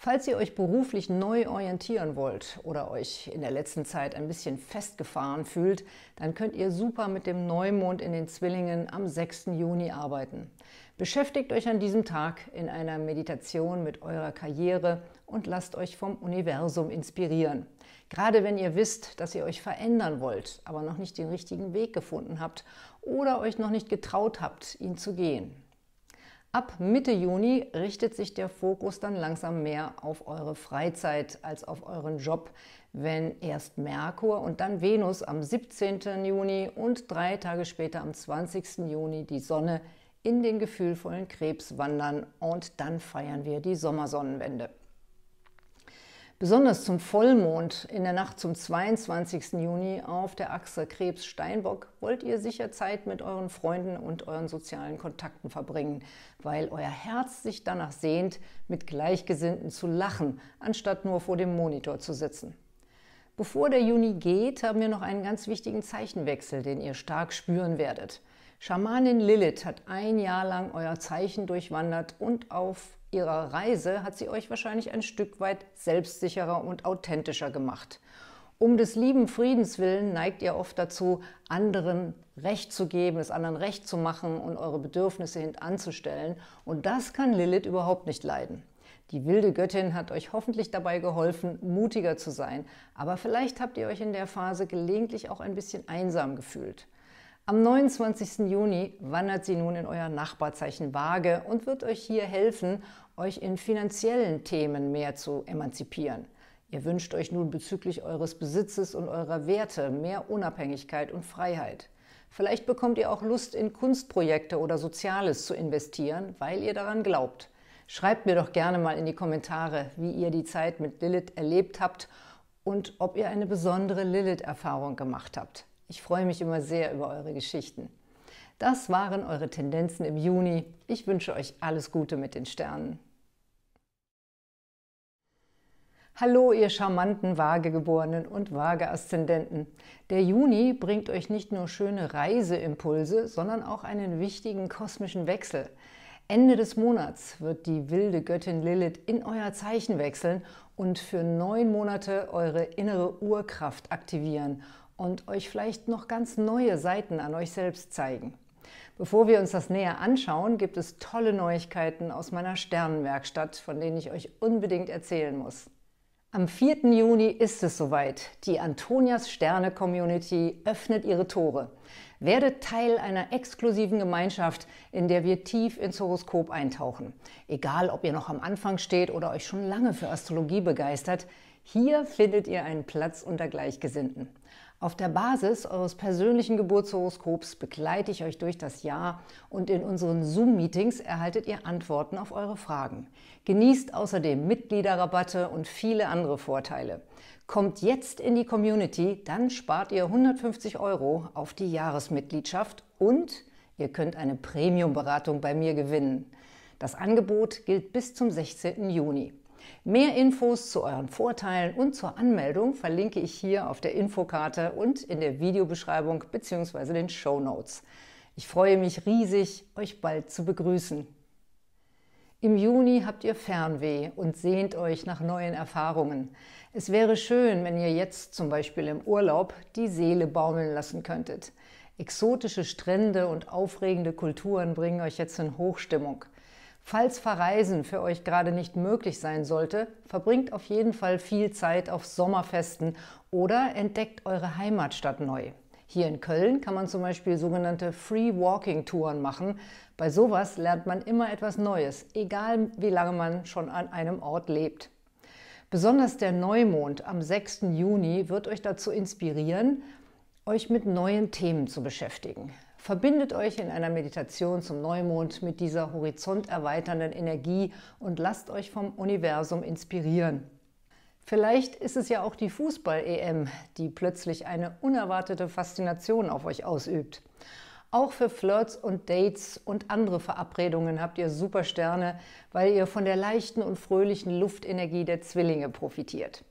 Falls ihr euch beruflich neu orientieren wollt oder euch in der letzten Zeit ein bisschen festgefahren fühlt, dann könnt ihr super mit dem Neumond in den Zwillingen am 6. Juni arbeiten. Beschäftigt euch an diesem Tag in einer Meditation mit eurer Karriere und lasst euch vom Universum inspirieren. Gerade wenn ihr wisst, dass ihr euch verändern wollt, aber noch nicht den richtigen Weg gefunden habt oder euch noch nicht getraut habt, ihn zu gehen. Ab Mitte Juni richtet sich der Fokus dann langsam mehr auf eure Freizeit als auf euren Job, wenn erst Merkur und dann Venus am 17. Juni und drei Tage später am 20. Juni die Sonne in den gefühlvollen Krebs wandern und dann feiern wir die Sommersonnenwende besonders zum Vollmond in der Nacht zum 22. Juni auf der Achse Krebs-Steinbock wollt ihr sicher Zeit mit euren Freunden und euren sozialen Kontakten verbringen, weil euer Herz sich danach sehnt, mit Gleichgesinnten zu lachen, anstatt nur vor dem Monitor zu sitzen. Bevor der Juni geht, haben wir noch einen ganz wichtigen Zeichenwechsel, den ihr stark spüren werdet. Schamanin Lilith hat ein Jahr lang euer Zeichen durchwandert und auf ihrer Reise hat sie euch wahrscheinlich ein Stück weit selbstsicherer und authentischer gemacht. Um des lieben Friedens willen neigt ihr oft dazu, anderen Recht zu geben, es anderen Recht zu machen und eure Bedürfnisse hintanzustellen. Und das kann Lilith überhaupt nicht leiden. Die wilde Göttin hat euch hoffentlich dabei geholfen, mutiger zu sein, aber vielleicht habt ihr euch in der Phase gelegentlich auch ein bisschen einsam gefühlt. Am 29. Juni wandert sie nun in euer Nachbarzeichen Waage und wird euch hier helfen, euch in finanziellen Themen mehr zu emanzipieren. Ihr wünscht euch nun bezüglich eures Besitzes und eurer Werte mehr Unabhängigkeit und Freiheit. Vielleicht bekommt ihr auch Lust, in Kunstprojekte oder Soziales zu investieren, weil ihr daran glaubt. Schreibt mir doch gerne mal in die Kommentare, wie ihr die Zeit mit Lilith erlebt habt und ob ihr eine besondere Lilith-Erfahrung gemacht habt. Ich freue mich immer sehr über eure Geschichten. Das waren eure Tendenzen im Juni. Ich wünsche euch alles Gute mit den Sternen. Hallo, ihr charmanten Waagegeborenen und waage Der Juni bringt euch nicht nur schöne Reiseimpulse, sondern auch einen wichtigen kosmischen Wechsel. Ende des Monats wird die wilde Göttin Lilith in euer Zeichen wechseln und für neun Monate eure innere Urkraft aktivieren und euch vielleicht noch ganz neue Seiten an euch selbst zeigen. Bevor wir uns das näher anschauen, gibt es tolle Neuigkeiten aus meiner Sternenwerkstatt, von denen ich euch unbedingt erzählen muss. Am 4. Juni ist es soweit. Die Antonias Sterne Community öffnet ihre Tore. Werdet Teil einer exklusiven Gemeinschaft, in der wir tief ins Horoskop eintauchen. Egal, ob ihr noch am Anfang steht oder euch schon lange für Astrologie begeistert, hier findet ihr einen Platz unter Gleichgesinnten. Auf der Basis eures persönlichen Geburtshoroskops begleite ich euch durch das Jahr und in unseren Zoom-Meetings erhaltet ihr Antworten auf eure Fragen. Genießt außerdem Mitgliederrabatte und viele andere Vorteile. Kommt jetzt in die Community, dann spart ihr 150 Euro auf die Jahresmitgliedschaft und ihr könnt eine Premium-Beratung bei mir gewinnen. Das Angebot gilt bis zum 16. Juni. Mehr Infos zu euren Vorteilen und zur Anmeldung verlinke ich hier auf der Infokarte und in der Videobeschreibung bzw. den Show Notes. Ich freue mich riesig, euch bald zu begrüßen. Im Juni habt ihr Fernweh und sehnt euch nach neuen Erfahrungen. Es wäre schön, wenn ihr jetzt zum Beispiel im Urlaub die Seele baumeln lassen könntet. Exotische Strände und aufregende Kulturen bringen euch jetzt in Hochstimmung. Falls Verreisen für euch gerade nicht möglich sein sollte, verbringt auf jeden Fall viel Zeit auf Sommerfesten oder entdeckt eure Heimatstadt neu. Hier in Köln kann man zum Beispiel sogenannte Free Walking Touren machen. Bei sowas lernt man immer etwas Neues, egal wie lange man schon an einem Ort lebt. Besonders der Neumond am 6. Juni wird euch dazu inspirieren, euch mit neuen Themen zu beschäftigen. Verbindet euch in einer Meditation zum Neumond mit dieser horizonterweiternden Energie und lasst euch vom Universum inspirieren. Vielleicht ist es ja auch die Fußball-EM, die plötzlich eine unerwartete Faszination auf euch ausübt. Auch für Flirts und Dates und andere Verabredungen habt ihr super Sterne, weil ihr von der leichten und fröhlichen Luftenergie der Zwillinge profitiert.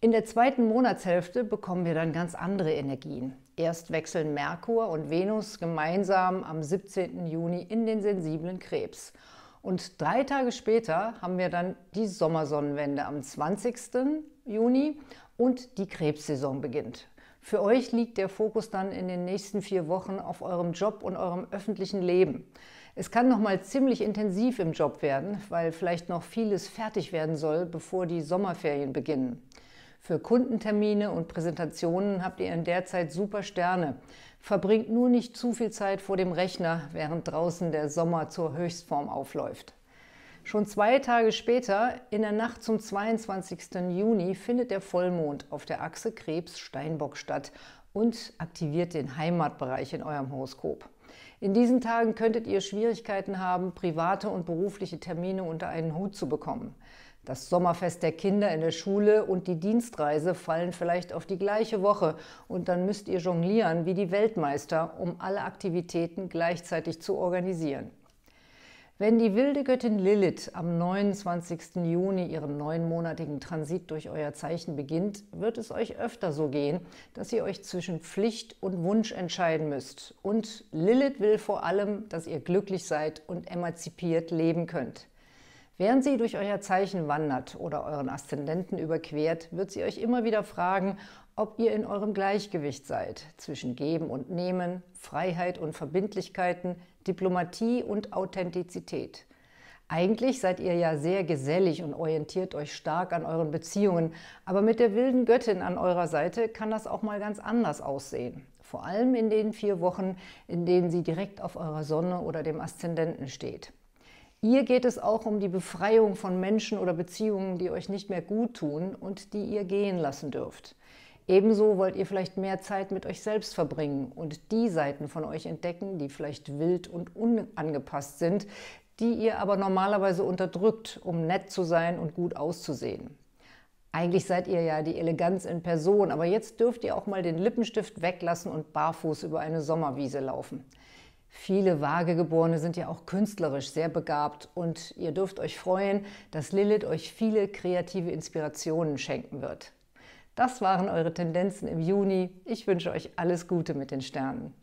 In der zweiten Monatshälfte bekommen wir dann ganz andere Energien. Erst wechseln Merkur und Venus gemeinsam am 17. Juni in den sensiblen Krebs. Und drei Tage später haben wir dann die Sommersonnenwende am 20. Juni und die Krebssaison beginnt. Für euch liegt der Fokus dann in den nächsten vier Wochen auf eurem Job und eurem öffentlichen Leben. Es kann nochmal ziemlich intensiv im Job werden, weil vielleicht noch vieles fertig werden soll, bevor die Sommerferien beginnen. Für Kundentermine und Präsentationen habt ihr in der Zeit super Sterne. Verbringt nur nicht zu viel Zeit vor dem Rechner, während draußen der Sommer zur Höchstform aufläuft. Schon zwei Tage später, in der Nacht zum 22. Juni, findet der Vollmond auf der Achse Krebs-Steinbock statt und aktiviert den Heimatbereich in eurem Horoskop. In diesen Tagen könntet ihr Schwierigkeiten haben, private und berufliche Termine unter einen Hut zu bekommen. Das Sommerfest der Kinder in der Schule und die Dienstreise fallen vielleicht auf die gleiche Woche und dann müsst ihr jonglieren wie die Weltmeister, um alle Aktivitäten gleichzeitig zu organisieren. Wenn die wilde Göttin Lilith am 29. Juni ihren neunmonatigen Transit durch euer Zeichen beginnt, wird es euch öfter so gehen, dass ihr euch zwischen Pflicht und Wunsch entscheiden müsst. Und Lilith will vor allem, dass ihr glücklich seid und emanzipiert leben könnt. Während sie durch euer Zeichen wandert oder euren Aszendenten überquert, wird sie euch immer wieder fragen, ob ihr in eurem Gleichgewicht seid zwischen Geben und Nehmen, Freiheit und Verbindlichkeiten, Diplomatie und Authentizität. Eigentlich seid ihr ja sehr gesellig und orientiert euch stark an euren Beziehungen, aber mit der wilden Göttin an eurer Seite kann das auch mal ganz anders aussehen. Vor allem in den vier Wochen, in denen sie direkt auf eurer Sonne oder dem Aszendenten steht. Ihr geht es auch um die Befreiung von Menschen oder Beziehungen, die euch nicht mehr gut tun und die ihr gehen lassen dürft. Ebenso wollt ihr vielleicht mehr Zeit mit euch selbst verbringen und die Seiten von euch entdecken, die vielleicht wild und unangepasst sind, die ihr aber normalerweise unterdrückt, um nett zu sein und gut auszusehen. Eigentlich seid ihr ja die Eleganz in Person, aber jetzt dürft ihr auch mal den Lippenstift weglassen und barfuß über eine Sommerwiese laufen. Viele Waagegeborene sind ja auch künstlerisch sehr begabt und ihr dürft euch freuen, dass Lilith euch viele kreative Inspirationen schenken wird. Das waren eure Tendenzen im Juni. Ich wünsche euch alles Gute mit den Sternen.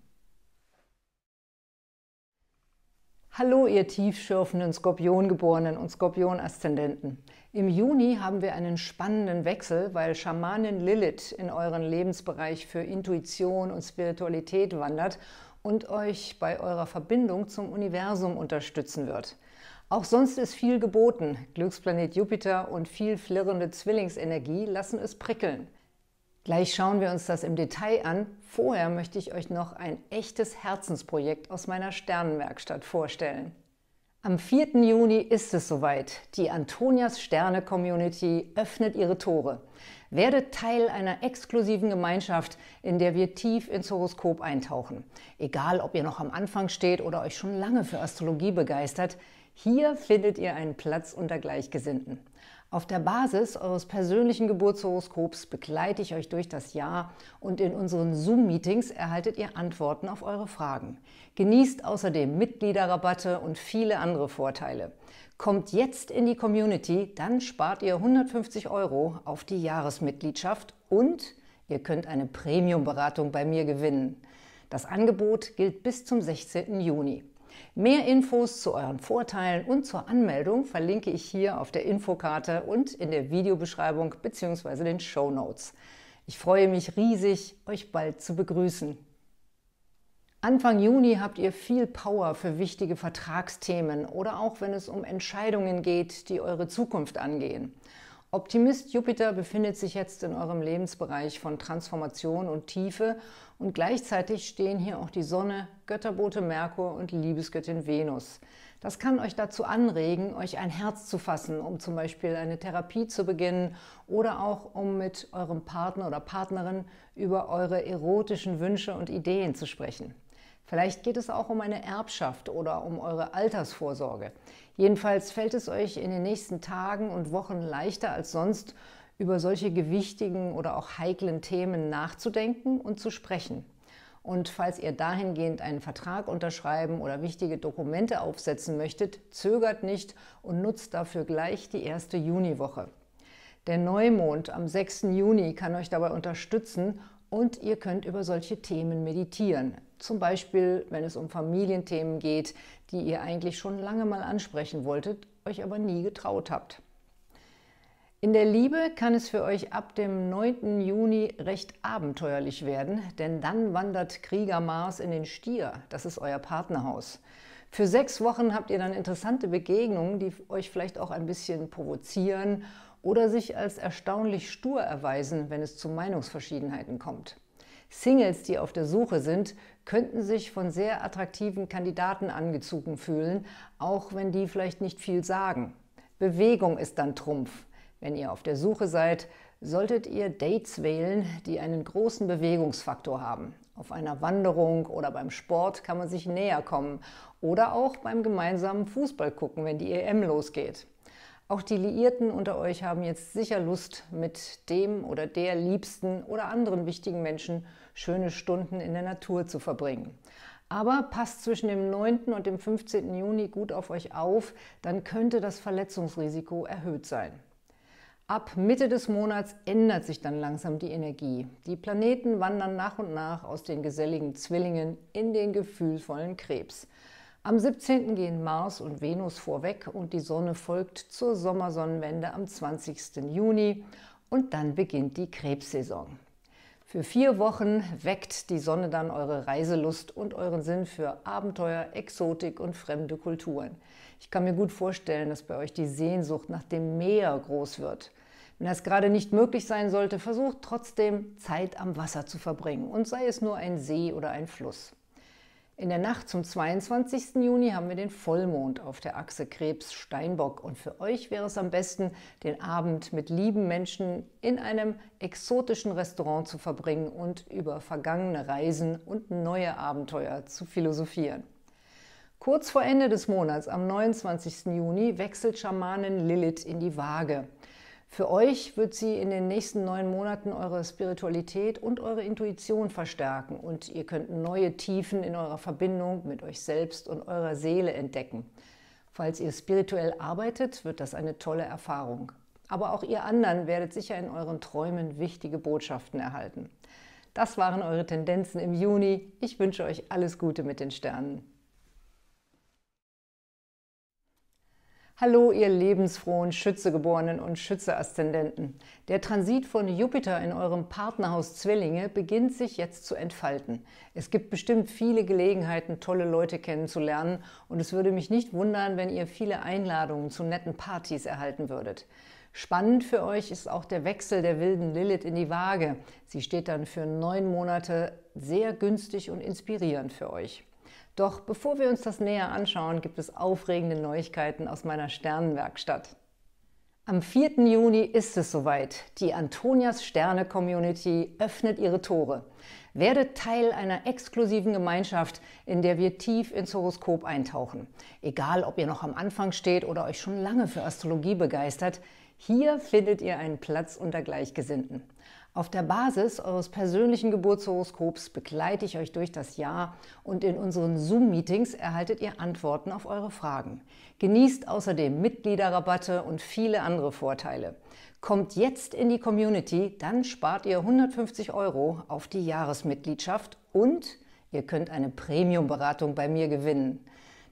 Hallo, ihr tiefschürfenden Skorpiongeborenen und Skorpionaszendenten. Im Juni haben wir einen spannenden Wechsel, weil Schamanin Lilith in euren Lebensbereich für Intuition und Spiritualität wandert und euch bei eurer Verbindung zum Universum unterstützen wird. Auch sonst ist viel geboten. Glücksplanet Jupiter und viel flirrende Zwillingsenergie lassen es prickeln. Gleich schauen wir uns das im Detail an. Vorher möchte ich euch noch ein echtes Herzensprojekt aus meiner Sternenwerkstatt vorstellen. Am 4. Juni ist es soweit. Die Antonias Sterne Community öffnet ihre Tore. Werdet Teil einer exklusiven Gemeinschaft, in der wir tief ins Horoskop eintauchen. Egal, ob ihr noch am Anfang steht oder euch schon lange für Astrologie begeistert, hier findet ihr einen Platz unter Gleichgesinnten. Auf der Basis eures persönlichen Geburtshoroskops begleite ich euch durch das Jahr und in unseren Zoom-Meetings erhaltet ihr Antworten auf eure Fragen. Genießt außerdem Mitgliederrabatte und viele andere Vorteile. Kommt jetzt in die Community, dann spart ihr 150 Euro auf die Jahresmitgliedschaft und ihr könnt eine Premium-Beratung bei mir gewinnen. Das Angebot gilt bis zum 16. Juni. Mehr Infos zu euren Vorteilen und zur Anmeldung verlinke ich hier auf der Infokarte und in der Videobeschreibung bzw. den Show Notes. Ich freue mich riesig, euch bald zu begrüßen. Anfang Juni habt ihr viel Power für wichtige Vertragsthemen oder auch wenn es um Entscheidungen geht, die eure Zukunft angehen. Optimist Jupiter befindet sich jetzt in eurem Lebensbereich von Transformation und Tiefe und gleichzeitig stehen hier auch die Sonne, Götterbote Merkur und Liebesgöttin Venus. Das kann euch dazu anregen, euch ein Herz zu fassen, um zum Beispiel eine Therapie zu beginnen oder auch um mit eurem Partner oder Partnerin über eure erotischen Wünsche und Ideen zu sprechen. Vielleicht geht es auch um eine Erbschaft oder um eure Altersvorsorge. Jedenfalls fällt es euch in den nächsten Tagen und Wochen leichter als sonst, über solche gewichtigen oder auch heiklen Themen nachzudenken und zu sprechen. Und falls ihr dahingehend einen Vertrag unterschreiben oder wichtige Dokumente aufsetzen möchtet, zögert nicht und nutzt dafür gleich die erste Juniwoche. Der Neumond am 6. Juni kann euch dabei unterstützen und ihr könnt über solche Themen meditieren. Zum Beispiel, wenn es um Familienthemen geht, die ihr eigentlich schon lange mal ansprechen wolltet, euch aber nie getraut habt. In der Liebe kann es für euch ab dem 9. Juni recht abenteuerlich werden, denn dann wandert Krieger Mars in den Stier, das ist euer Partnerhaus. Für sechs Wochen habt ihr dann interessante Begegnungen, die euch vielleicht auch ein bisschen provozieren oder sich als erstaunlich stur erweisen, wenn es zu Meinungsverschiedenheiten kommt. Singles, die auf der Suche sind, könnten sich von sehr attraktiven Kandidaten angezogen fühlen, auch wenn die vielleicht nicht viel sagen. Bewegung ist dann Trumpf. Wenn ihr auf der Suche seid, solltet ihr Dates wählen, die einen großen Bewegungsfaktor haben. Auf einer Wanderung oder beim Sport kann man sich näher kommen oder auch beim gemeinsamen Fußball gucken, wenn die EM losgeht. Auch die Liierten unter euch haben jetzt sicher Lust, mit dem oder der Liebsten oder anderen wichtigen Menschen schöne Stunden in der Natur zu verbringen. Aber passt zwischen dem 9. und dem 15. Juni gut auf euch auf, dann könnte das Verletzungsrisiko erhöht sein. Ab Mitte des Monats ändert sich dann langsam die Energie. Die Planeten wandern nach und nach aus den geselligen Zwillingen in den gefühlvollen Krebs. Am 17. gehen Mars und Venus vorweg und die Sonne folgt zur Sommersonnenwende am 20. Juni und dann beginnt die Krebssaison. Für vier Wochen weckt die Sonne dann eure Reiselust und euren Sinn für Abenteuer, Exotik und fremde Kulturen. Ich kann mir gut vorstellen, dass bei euch die Sehnsucht nach dem Meer groß wird. Wenn das gerade nicht möglich sein sollte, versucht trotzdem Zeit am Wasser zu verbringen und sei es nur ein See oder ein Fluss. In der Nacht zum 22. Juni haben wir den Vollmond auf der Achse Krebs-Steinbock und für euch wäre es am besten, den Abend mit lieben Menschen in einem exotischen Restaurant zu verbringen und über vergangene Reisen und neue Abenteuer zu philosophieren. Kurz vor Ende des Monats, am 29. Juni, wechselt Schamanin Lilith in die Waage. Für euch wird sie in den nächsten neun Monaten eure Spiritualität und eure Intuition verstärken und ihr könnt neue Tiefen in eurer Verbindung mit euch selbst und eurer Seele entdecken. Falls ihr spirituell arbeitet, wird das eine tolle Erfahrung. Aber auch ihr anderen werdet sicher in euren Träumen wichtige Botschaften erhalten. Das waren eure Tendenzen im Juni. Ich wünsche euch alles Gute mit den Sternen. Hallo, ihr lebensfrohen Schützegeborenen und Schützeaszendenten. Der Transit von Jupiter in eurem Partnerhaus Zwillinge beginnt sich jetzt zu entfalten. Es gibt bestimmt viele Gelegenheiten, tolle Leute kennenzulernen und es würde mich nicht wundern, wenn ihr viele Einladungen zu netten Partys erhalten würdet. Spannend für euch ist auch der Wechsel der wilden Lilith in die Waage. Sie steht dann für neun Monate sehr günstig und inspirierend für euch. Doch bevor wir uns das näher anschauen, gibt es aufregende Neuigkeiten aus meiner Sternenwerkstatt. Am 4. Juni ist es soweit. Die Antonias Sterne Community öffnet ihre Tore. Werdet Teil einer exklusiven Gemeinschaft, in der wir tief ins Horoskop eintauchen. Egal, ob ihr noch am Anfang steht oder euch schon lange für Astrologie begeistert, hier findet ihr einen Platz unter Gleichgesinnten. Auf der Basis eures persönlichen Geburtshoroskops begleite ich euch durch das Jahr und in unseren Zoom-Meetings erhaltet ihr Antworten auf eure Fragen. Genießt außerdem Mitgliederrabatte und viele andere Vorteile. Kommt jetzt in die Community, dann spart ihr 150 Euro auf die Jahresmitgliedschaft und ihr könnt eine Premium-Beratung bei mir gewinnen.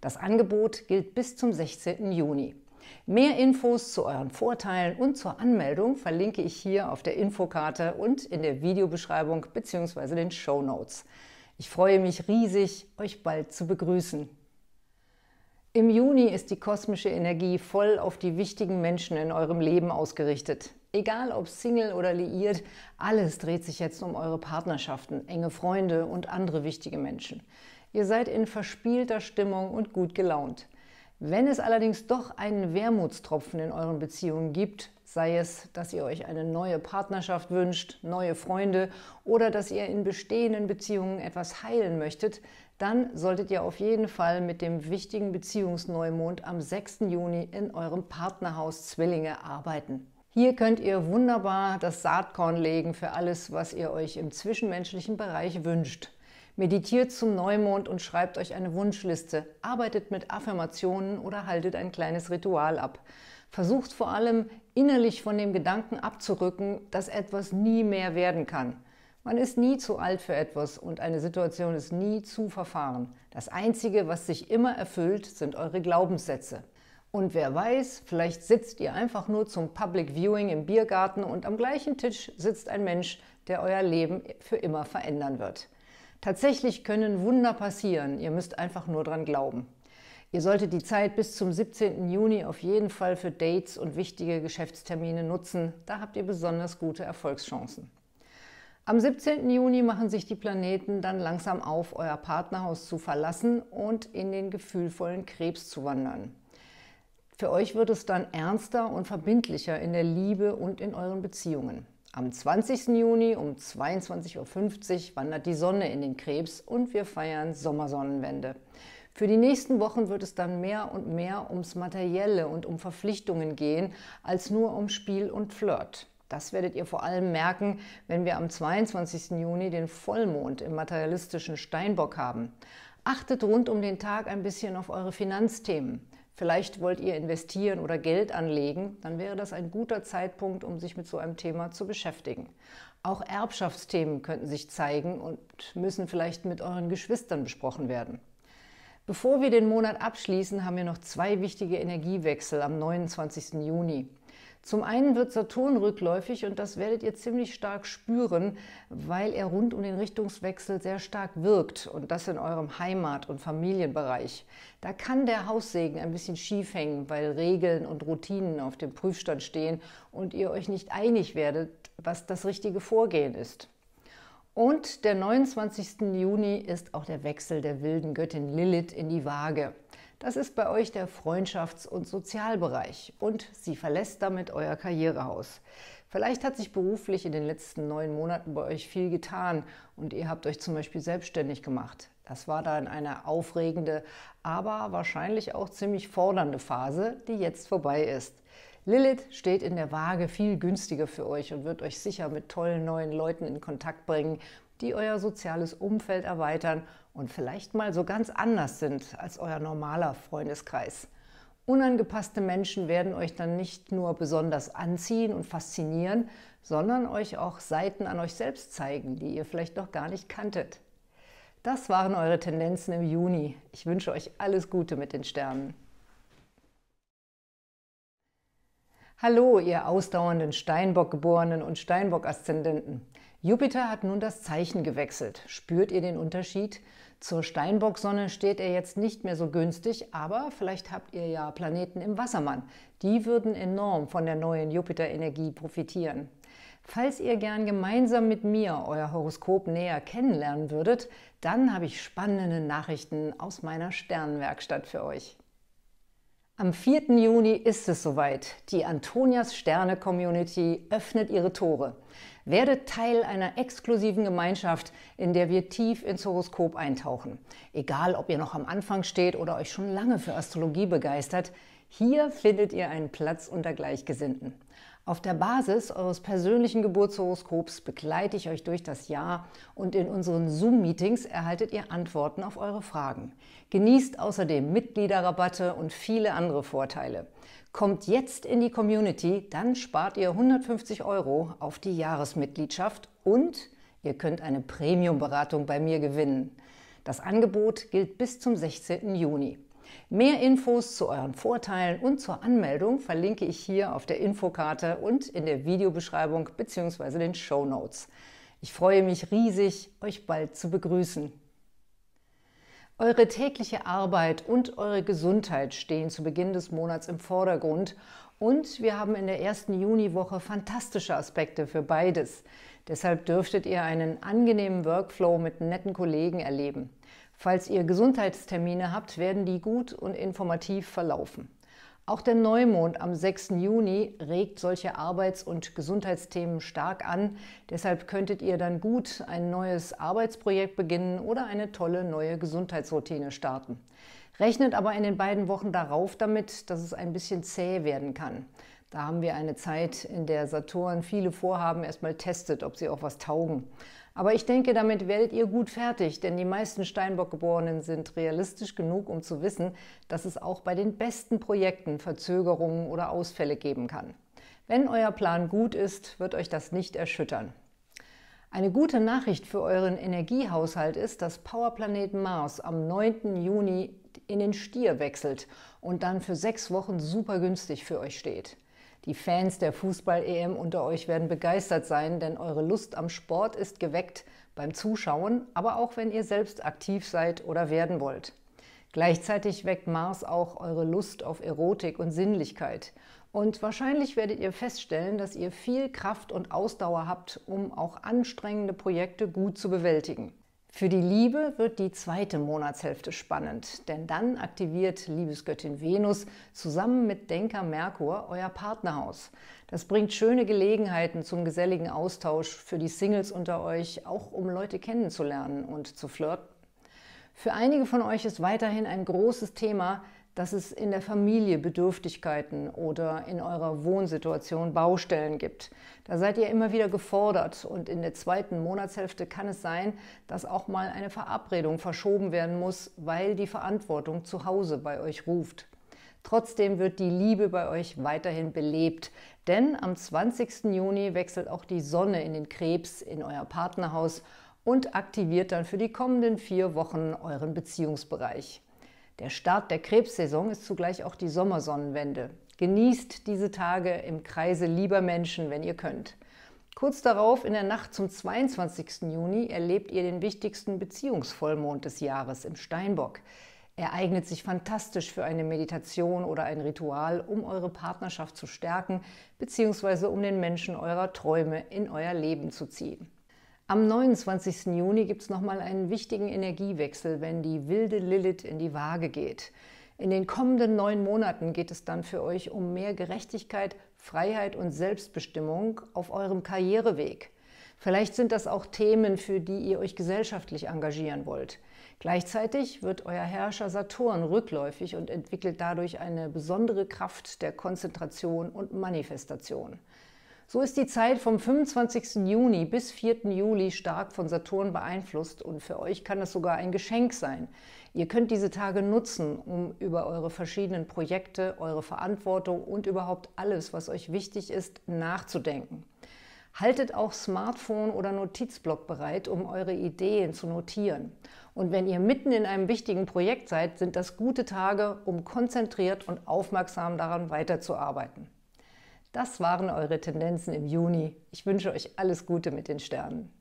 Das Angebot gilt bis zum 16. Juni. Mehr Infos zu euren Vorteilen und zur Anmeldung verlinke ich hier auf der Infokarte und in der Videobeschreibung bzw. den Show Notes. Ich freue mich riesig, euch bald zu begrüßen. Im Juni ist die kosmische Energie voll auf die wichtigen Menschen in eurem Leben ausgerichtet. Egal ob Single oder liiert, alles dreht sich jetzt um eure Partnerschaften, enge Freunde und andere wichtige Menschen. Ihr seid in verspielter Stimmung und gut gelaunt. Wenn es allerdings doch einen Wermutstropfen in euren Beziehungen gibt, sei es, dass ihr euch eine neue Partnerschaft wünscht, neue Freunde oder dass ihr in bestehenden Beziehungen etwas heilen möchtet, dann solltet ihr auf jeden Fall mit dem wichtigen Beziehungsneumond am 6. Juni in eurem Partnerhaus Zwillinge arbeiten. Hier könnt ihr wunderbar das Saatkorn legen für alles, was ihr euch im zwischenmenschlichen Bereich wünscht. Meditiert zum Neumond und schreibt euch eine Wunschliste. Arbeitet mit Affirmationen oder haltet ein kleines Ritual ab. Versucht vor allem innerlich von dem Gedanken abzurücken, dass etwas nie mehr werden kann. Man ist nie zu alt für etwas und eine Situation ist nie zu verfahren. Das Einzige, was sich immer erfüllt, sind eure Glaubenssätze. Und wer weiß, vielleicht sitzt ihr einfach nur zum Public Viewing im Biergarten und am gleichen Tisch sitzt ein Mensch, der euer Leben für immer verändern wird. Tatsächlich können Wunder passieren. Ihr müsst einfach nur dran glauben. Ihr solltet die Zeit bis zum 17. Juni auf jeden Fall für Dates und wichtige Geschäftstermine nutzen. Da habt ihr besonders gute Erfolgschancen. Am 17. Juni machen sich die Planeten dann langsam auf, euer Partnerhaus zu verlassen und in den gefühlvollen Krebs zu wandern. Für euch wird es dann ernster und verbindlicher in der Liebe und in euren Beziehungen. Am 20. Juni um 22.50 Uhr wandert die Sonne in den Krebs und wir feiern Sommersonnenwende. Für die nächsten Wochen wird es dann mehr und mehr ums Materielle und um Verpflichtungen gehen, als nur um Spiel und Flirt. Das werdet ihr vor allem merken, wenn wir am 22. Juni den Vollmond im materialistischen Steinbock haben. Achtet rund um den Tag ein bisschen auf eure Finanzthemen. Vielleicht wollt ihr investieren oder Geld anlegen, dann wäre das ein guter Zeitpunkt, um sich mit so einem Thema zu beschäftigen. Auch Erbschaftsthemen könnten sich zeigen und müssen vielleicht mit euren Geschwistern besprochen werden. Bevor wir den Monat abschließen, haben wir noch zwei wichtige Energiewechsel am 29. Juni. Zum einen wird Saturn rückläufig und das werdet ihr ziemlich stark spüren, weil er rund um den Richtungswechsel sehr stark wirkt und das in eurem Heimat- und Familienbereich. Da kann der Haussegen ein bisschen schief hängen, weil Regeln und Routinen auf dem Prüfstand stehen und ihr euch nicht einig werdet, was das richtige Vorgehen ist. Und der 29. Juni ist auch der Wechsel der wilden Göttin Lilith in die Waage. Das ist bei euch der Freundschafts- und Sozialbereich und sie verlässt damit euer Karrierehaus. Vielleicht hat sich beruflich in den letzten neun Monaten bei euch viel getan und ihr habt euch zum Beispiel selbstständig gemacht. Das war dann eine aufregende, aber wahrscheinlich auch ziemlich fordernde Phase, die jetzt vorbei ist. Lilith steht in der Waage viel günstiger für euch und wird euch sicher mit tollen neuen Leuten in Kontakt bringen die euer soziales Umfeld erweitern und vielleicht mal so ganz anders sind als euer normaler Freundeskreis. Unangepasste Menschen werden euch dann nicht nur besonders anziehen und faszinieren, sondern euch auch Seiten an euch selbst zeigen, die ihr vielleicht noch gar nicht kanntet. Das waren eure Tendenzen im Juni. Ich wünsche euch alles Gute mit den Sternen. Hallo, ihr ausdauernden Steinbock-Geborenen und Steinbock-Aszendenten. Jupiter hat nun das Zeichen gewechselt. Spürt ihr den Unterschied? Zur Steinbocksonne steht er jetzt nicht mehr so günstig, aber vielleicht habt ihr ja Planeten im Wassermann. Die würden enorm von der neuen Jupiter-Energie profitieren. Falls ihr gern gemeinsam mit mir euer Horoskop näher kennenlernen würdet, dann habe ich spannende Nachrichten aus meiner Sternenwerkstatt für euch. Am 4. Juni ist es soweit. Die Antonias Sterne Community öffnet ihre Tore. Werde Teil einer exklusiven Gemeinschaft, in der wir tief ins Horoskop eintauchen. Egal, ob ihr noch am Anfang steht oder euch schon lange für Astrologie begeistert, hier findet ihr einen Platz unter Gleichgesinnten. Auf der Basis eures persönlichen Geburtshoroskops begleite ich euch durch das Jahr und in unseren Zoom-Meetings erhaltet ihr Antworten auf eure Fragen. Genießt außerdem Mitgliederrabatte und viele andere Vorteile. Kommt jetzt in die Community, dann spart ihr 150 Euro auf die Jahresmitgliedschaft und ihr könnt eine Premium-Beratung bei mir gewinnen. Das Angebot gilt bis zum 16. Juni. Mehr Infos zu euren Vorteilen und zur Anmeldung verlinke ich hier auf der Infokarte und in der Videobeschreibung bzw. den Show Notes. Ich freue mich riesig, euch bald zu begrüßen. Eure tägliche Arbeit und eure Gesundheit stehen zu Beginn des Monats im Vordergrund und wir haben in der ersten Juniwoche fantastische Aspekte für beides. Deshalb dürftet ihr einen angenehmen Workflow mit netten Kollegen erleben. Falls ihr Gesundheitstermine habt, werden die gut und informativ verlaufen. Auch der Neumond am 6. Juni regt solche Arbeits- und Gesundheitsthemen stark an. Deshalb könntet ihr dann gut ein neues Arbeitsprojekt beginnen oder eine tolle neue Gesundheitsroutine starten. Rechnet aber in den beiden Wochen darauf damit, dass es ein bisschen zäh werden kann. Da haben wir eine Zeit, in der Saturn viele Vorhaben erstmal testet, ob sie auch was taugen. Aber ich denke, damit werdet ihr gut fertig, denn die meisten Steinbock-Geborenen sind realistisch genug, um zu wissen, dass es auch bei den besten Projekten Verzögerungen oder Ausfälle geben kann. Wenn euer Plan gut ist, wird euch das nicht erschüttern. Eine gute Nachricht für euren Energiehaushalt ist, dass Powerplanet Mars am 9. Juni in den Stier wechselt und dann für sechs Wochen super günstig für euch steht. Die Fans der Fußball-EM unter euch werden begeistert sein, denn eure Lust am Sport ist geweckt beim Zuschauen, aber auch wenn ihr selbst aktiv seid oder werden wollt. Gleichzeitig weckt Mars auch eure Lust auf Erotik und Sinnlichkeit. Und wahrscheinlich werdet ihr feststellen, dass ihr viel Kraft und Ausdauer habt, um auch anstrengende Projekte gut zu bewältigen. Für die Liebe wird die zweite Monatshälfte spannend, denn dann aktiviert Liebesgöttin Venus zusammen mit Denker Merkur euer Partnerhaus. Das bringt schöne Gelegenheiten zum geselligen Austausch für die Singles unter euch, auch um Leute kennenzulernen und zu flirten. Für einige von euch ist weiterhin ein großes Thema, dass es in der Familie Bedürftigkeiten oder in eurer Wohnsituation Baustellen gibt. Da seid ihr immer wieder gefordert und in der zweiten Monatshälfte kann es sein, dass auch mal eine Verabredung verschoben werden muss, weil die Verantwortung zu Hause bei euch ruft. Trotzdem wird die Liebe bei euch weiterhin belebt, denn am 20. Juni wechselt auch die Sonne in den Krebs in euer Partnerhaus und aktiviert dann für die kommenden vier Wochen euren Beziehungsbereich. Der Start der Krebssaison ist zugleich auch die Sommersonnenwende. Genießt diese Tage im Kreise lieber Menschen, wenn ihr könnt. Kurz darauf, in der Nacht zum 22. Juni, erlebt ihr den wichtigsten Beziehungsvollmond des Jahres im Steinbock. Er eignet sich fantastisch für eine Meditation oder ein Ritual, um eure Partnerschaft zu stärken, beziehungsweise um den Menschen eurer Träume in euer Leben zu ziehen. Am 29. Juni gibt es nochmal einen wichtigen Energiewechsel, wenn die wilde Lilith in die Waage geht. In den kommenden neun Monaten geht es dann für euch um mehr Gerechtigkeit, Freiheit und Selbstbestimmung auf eurem Karriereweg. Vielleicht sind das auch Themen, für die ihr euch gesellschaftlich engagieren wollt. Gleichzeitig wird euer Herrscher Saturn rückläufig und entwickelt dadurch eine besondere Kraft der Konzentration und Manifestation. So ist die Zeit vom 25. Juni bis 4. Juli stark von Saturn beeinflusst und für euch kann das sogar ein Geschenk sein. Ihr könnt diese Tage nutzen, um über eure verschiedenen Projekte, eure Verantwortung und überhaupt alles, was euch wichtig ist, nachzudenken. Haltet auch Smartphone oder Notizblock bereit, um eure Ideen zu notieren. Und wenn ihr mitten in einem wichtigen Projekt seid, sind das gute Tage, um konzentriert und aufmerksam daran weiterzuarbeiten. Das waren eure Tendenzen im Juni. Ich wünsche euch alles Gute mit den Sternen.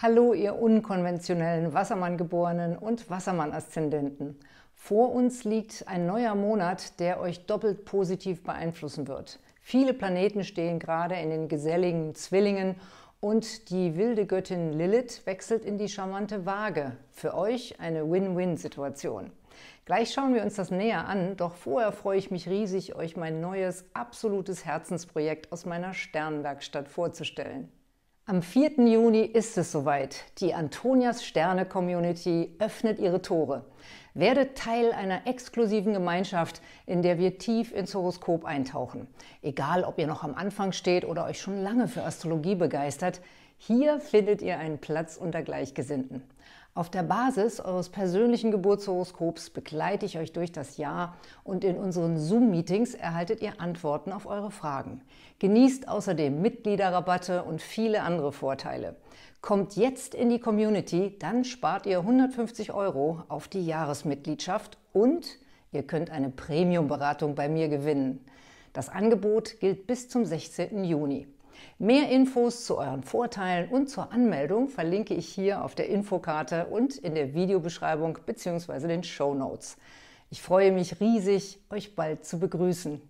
Hallo, ihr unkonventionellen Wassermanngeborenen und Wassermann-Aszendenten. Vor uns liegt ein neuer Monat, der euch doppelt positiv beeinflussen wird. Viele Planeten stehen gerade in den geselligen Zwillingen und die wilde Göttin Lilith wechselt in die charmante Waage. Für euch eine Win-Win-Situation. Gleich schauen wir uns das näher an, doch vorher freue ich mich riesig, euch mein neues, absolutes Herzensprojekt aus meiner Sternwerkstatt vorzustellen. Am 4. Juni ist es soweit. Die Antonias Sterne Community öffnet ihre Tore. Werdet Teil einer exklusiven Gemeinschaft, in der wir tief ins Horoskop eintauchen. Egal, ob ihr noch am Anfang steht oder euch schon lange für Astrologie begeistert, hier findet ihr einen Platz unter Gleichgesinnten. Auf der Basis eures persönlichen Geburtshoroskops begleite ich euch durch das Jahr und in unseren Zoom-Meetings erhaltet ihr Antworten auf eure Fragen. Genießt außerdem Mitgliederrabatte und viele andere Vorteile. Kommt jetzt in die Community, dann spart ihr 150 Euro auf die Jahresmitgliedschaft und ihr könnt eine Premium-Beratung bei mir gewinnen. Das Angebot gilt bis zum 16. Juni. Mehr Infos zu euren Vorteilen und zur Anmeldung verlinke ich hier auf der Infokarte und in der Videobeschreibung bzw. den Show Notes. Ich freue mich riesig, euch bald zu begrüßen.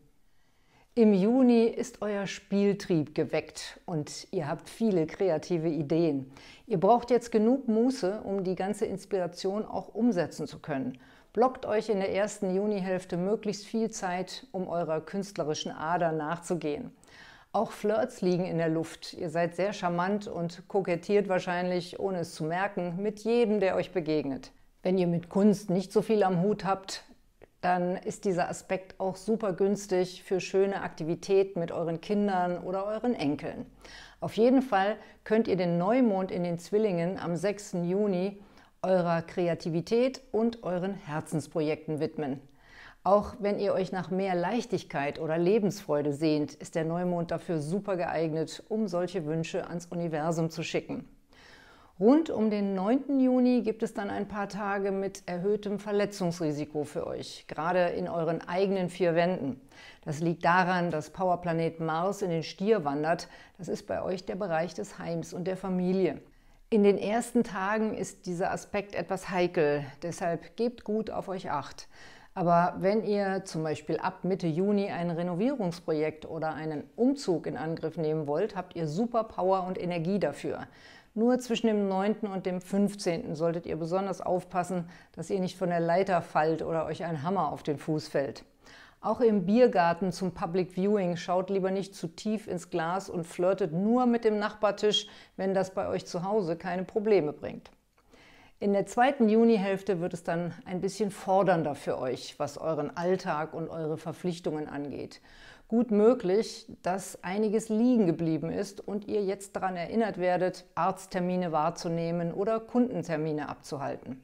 Im Juni ist euer Spieltrieb geweckt und ihr habt viele kreative Ideen. Ihr braucht jetzt genug Muße, um die ganze Inspiration auch umsetzen zu können. Blockt euch in der ersten Junihälfte möglichst viel Zeit, um eurer künstlerischen Ader nachzugehen. Auch Flirts liegen in der Luft. Ihr seid sehr charmant und kokettiert wahrscheinlich, ohne es zu merken, mit jedem, der euch begegnet. Wenn ihr mit Kunst nicht so viel am Hut habt, dann ist dieser Aspekt auch super günstig für schöne Aktivitäten mit euren Kindern oder euren Enkeln. Auf jeden Fall könnt ihr den Neumond in den Zwillingen am 6. Juni eurer Kreativität und euren Herzensprojekten widmen. Auch wenn ihr euch nach mehr Leichtigkeit oder Lebensfreude sehnt, ist der Neumond dafür super geeignet, um solche Wünsche ans Universum zu schicken. Rund um den 9. Juni gibt es dann ein paar Tage mit erhöhtem Verletzungsrisiko für euch, gerade in euren eigenen vier Wänden. Das liegt daran, dass Powerplanet Mars in den Stier wandert. Das ist bei euch der Bereich des Heims und der Familie. In den ersten Tagen ist dieser Aspekt etwas heikel, deshalb gebt gut auf euch acht. Aber wenn ihr zum Beispiel ab Mitte Juni ein Renovierungsprojekt oder einen Umzug in Angriff nehmen wollt, habt ihr super Power und Energie dafür. Nur zwischen dem 9. und dem 15. solltet ihr besonders aufpassen, dass ihr nicht von der Leiter fallt oder euch ein Hammer auf den Fuß fällt. Auch im Biergarten zum Public Viewing schaut lieber nicht zu tief ins Glas und flirtet nur mit dem Nachbartisch, wenn das bei euch zu Hause keine Probleme bringt. In der zweiten Junihälfte wird es dann ein bisschen fordernder für euch, was euren Alltag und eure Verpflichtungen angeht. Gut möglich, dass einiges liegen geblieben ist und ihr jetzt daran erinnert werdet, Arzttermine wahrzunehmen oder Kundentermine abzuhalten.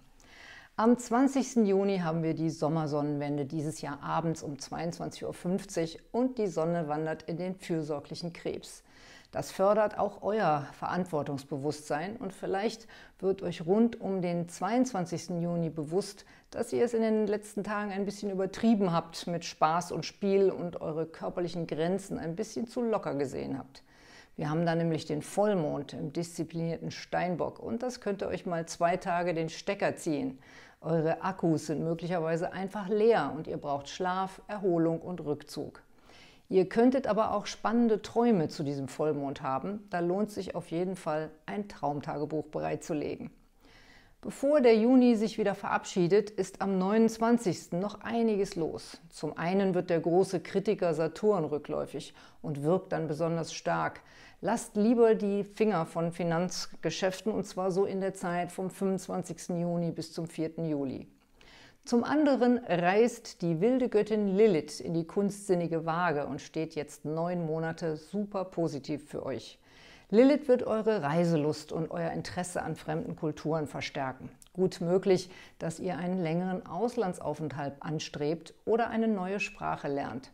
Am 20. Juni haben wir die Sommersonnenwende dieses Jahr abends um 22.50 Uhr und die Sonne wandert in den fürsorglichen Krebs. Das fördert auch euer Verantwortungsbewusstsein und vielleicht wird euch rund um den 22. Juni bewusst, dass ihr es in den letzten Tagen ein bisschen übertrieben habt mit Spaß und Spiel und eure körperlichen Grenzen ein bisschen zu locker gesehen habt. Wir haben da nämlich den Vollmond im disziplinierten Steinbock und das könnte euch mal zwei Tage den Stecker ziehen. Eure Akkus sind möglicherweise einfach leer und ihr braucht Schlaf, Erholung und Rückzug. Ihr könntet aber auch spannende Träume zu diesem Vollmond haben. Da lohnt sich auf jeden Fall, ein Traumtagebuch bereitzulegen. Bevor der Juni sich wieder verabschiedet, ist am 29. noch einiges los. Zum einen wird der große Kritiker Saturn rückläufig und wirkt dann besonders stark. Lasst lieber die Finger von Finanzgeschäften und zwar so in der Zeit vom 25. Juni bis zum 4. Juli. Zum anderen reist die wilde Göttin Lilith in die kunstsinnige Waage und steht jetzt neun Monate super positiv für euch. Lilith wird eure Reiselust und euer Interesse an fremden Kulturen verstärken. Gut möglich, dass ihr einen längeren Auslandsaufenthalt anstrebt oder eine neue Sprache lernt.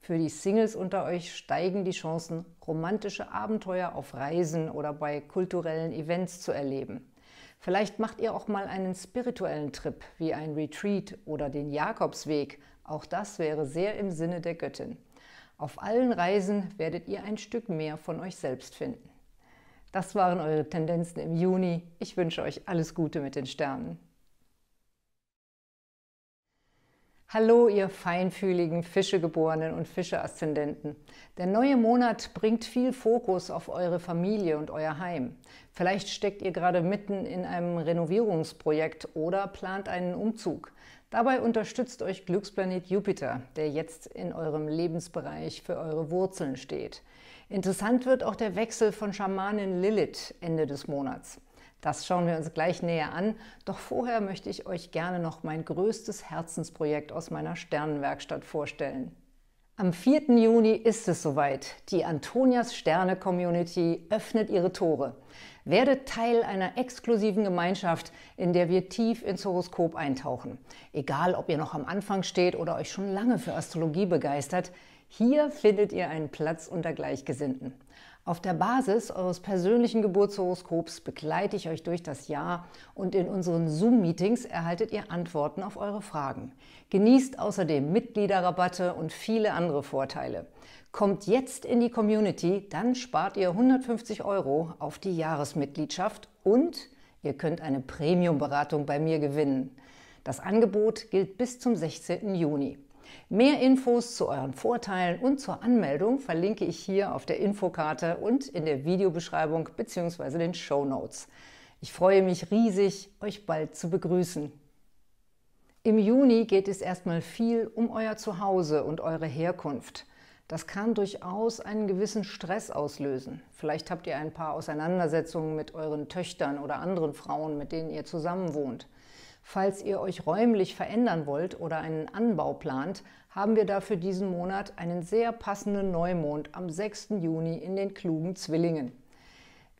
Für die Singles unter euch steigen die Chancen, romantische Abenteuer auf Reisen oder bei kulturellen Events zu erleben. Vielleicht macht ihr auch mal einen spirituellen Trip wie ein Retreat oder den Jakobsweg. Auch das wäre sehr im Sinne der Göttin. Auf allen Reisen werdet ihr ein Stück mehr von euch selbst finden. Das waren eure Tendenzen im Juni. Ich wünsche euch alles Gute mit den Sternen. Hallo, ihr feinfühligen Fischegeborenen und Fischeaszendenten. Der neue Monat bringt viel Fokus auf eure Familie und euer Heim. Vielleicht steckt ihr gerade mitten in einem Renovierungsprojekt oder plant einen Umzug. Dabei unterstützt euch Glücksplanet Jupiter, der jetzt in eurem Lebensbereich für eure Wurzeln steht. Interessant wird auch der Wechsel von Schamanin Lilith Ende des Monats. Das schauen wir uns gleich näher an, doch vorher möchte ich euch gerne noch mein größtes Herzensprojekt aus meiner Sternenwerkstatt vorstellen. Am 4. Juni ist es soweit. Die Antonias Sterne Community öffnet ihre Tore. Werdet Teil einer exklusiven Gemeinschaft, in der wir tief ins Horoskop eintauchen. Egal, ob ihr noch am Anfang steht oder euch schon lange für Astrologie begeistert, hier findet ihr einen Platz unter Gleichgesinnten. Auf der Basis eures persönlichen Geburtshoroskops begleite ich euch durch das Jahr und in unseren Zoom-Meetings erhaltet ihr Antworten auf eure Fragen. Genießt außerdem Mitgliederrabatte und viele andere Vorteile. Kommt jetzt in die Community, dann spart ihr 150 Euro auf die Jahresmitgliedschaft und ihr könnt eine Premium-Beratung bei mir gewinnen. Das Angebot gilt bis zum 16. Juni. Mehr Infos zu euren Vorteilen und zur Anmeldung verlinke ich hier auf der Infokarte und in der Videobeschreibung bzw. den Show Notes. Ich freue mich riesig, euch bald zu begrüßen. Im Juni geht es erstmal viel um euer Zuhause und eure Herkunft. Das kann durchaus einen gewissen Stress auslösen. Vielleicht habt ihr ein paar Auseinandersetzungen mit euren Töchtern oder anderen Frauen, mit denen ihr zusammenwohnt. Falls ihr euch räumlich verändern wollt oder einen Anbau plant, haben wir dafür diesen Monat einen sehr passenden Neumond am 6. Juni in den klugen Zwillingen.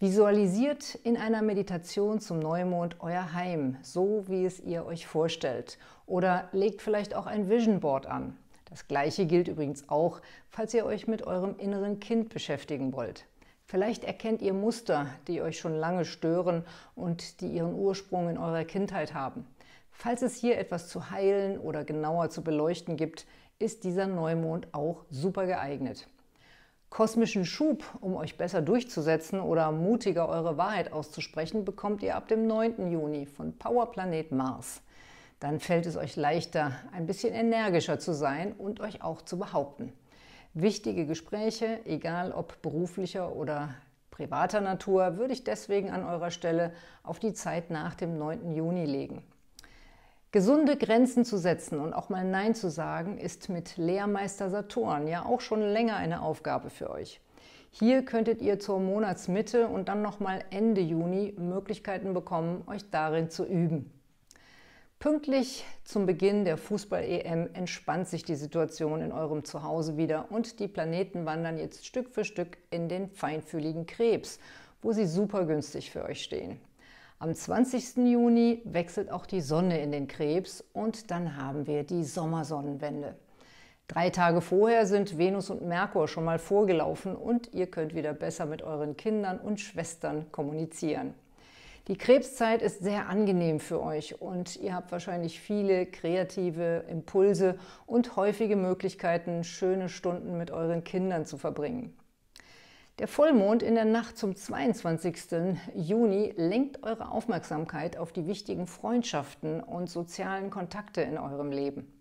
Visualisiert in einer Meditation zum Neumond euer Heim, so wie es ihr euch vorstellt. Oder legt vielleicht auch ein Vision Board an. Das gleiche gilt übrigens auch, falls ihr euch mit eurem inneren Kind beschäftigen wollt. Vielleicht erkennt ihr Muster, die euch schon lange stören und die ihren Ursprung in eurer Kindheit haben. Falls es hier etwas zu heilen oder genauer zu beleuchten gibt, ist dieser Neumond auch super geeignet. Kosmischen Schub, um euch besser durchzusetzen oder mutiger eure Wahrheit auszusprechen, bekommt ihr ab dem 9. Juni von Powerplanet Mars. Dann fällt es euch leichter, ein bisschen energischer zu sein und euch auch zu behaupten. Wichtige Gespräche, egal ob beruflicher oder privater Natur, würde ich deswegen an eurer Stelle auf die Zeit nach dem 9. Juni legen. Gesunde Grenzen zu setzen und auch mal Nein zu sagen, ist mit Lehrmeister Saturn ja auch schon länger eine Aufgabe für euch. Hier könntet ihr zur Monatsmitte und dann nochmal Ende Juni Möglichkeiten bekommen, euch darin zu üben. Pünktlich zum Beginn der Fußball-EM entspannt sich die Situation in eurem Zuhause wieder und die Planeten wandern jetzt Stück für Stück in den feinfühligen Krebs, wo sie super günstig für euch stehen. Am 20. Juni wechselt auch die Sonne in den Krebs und dann haben wir die Sommersonnenwende. Drei Tage vorher sind Venus und Merkur schon mal vorgelaufen und ihr könnt wieder besser mit euren Kindern und Schwestern kommunizieren. Die Krebszeit ist sehr angenehm für euch und ihr habt wahrscheinlich viele kreative Impulse und häufige Möglichkeiten, schöne Stunden mit euren Kindern zu verbringen. Der Vollmond in der Nacht zum 22. Juni lenkt eure Aufmerksamkeit auf die wichtigen Freundschaften und sozialen Kontakte in eurem Leben.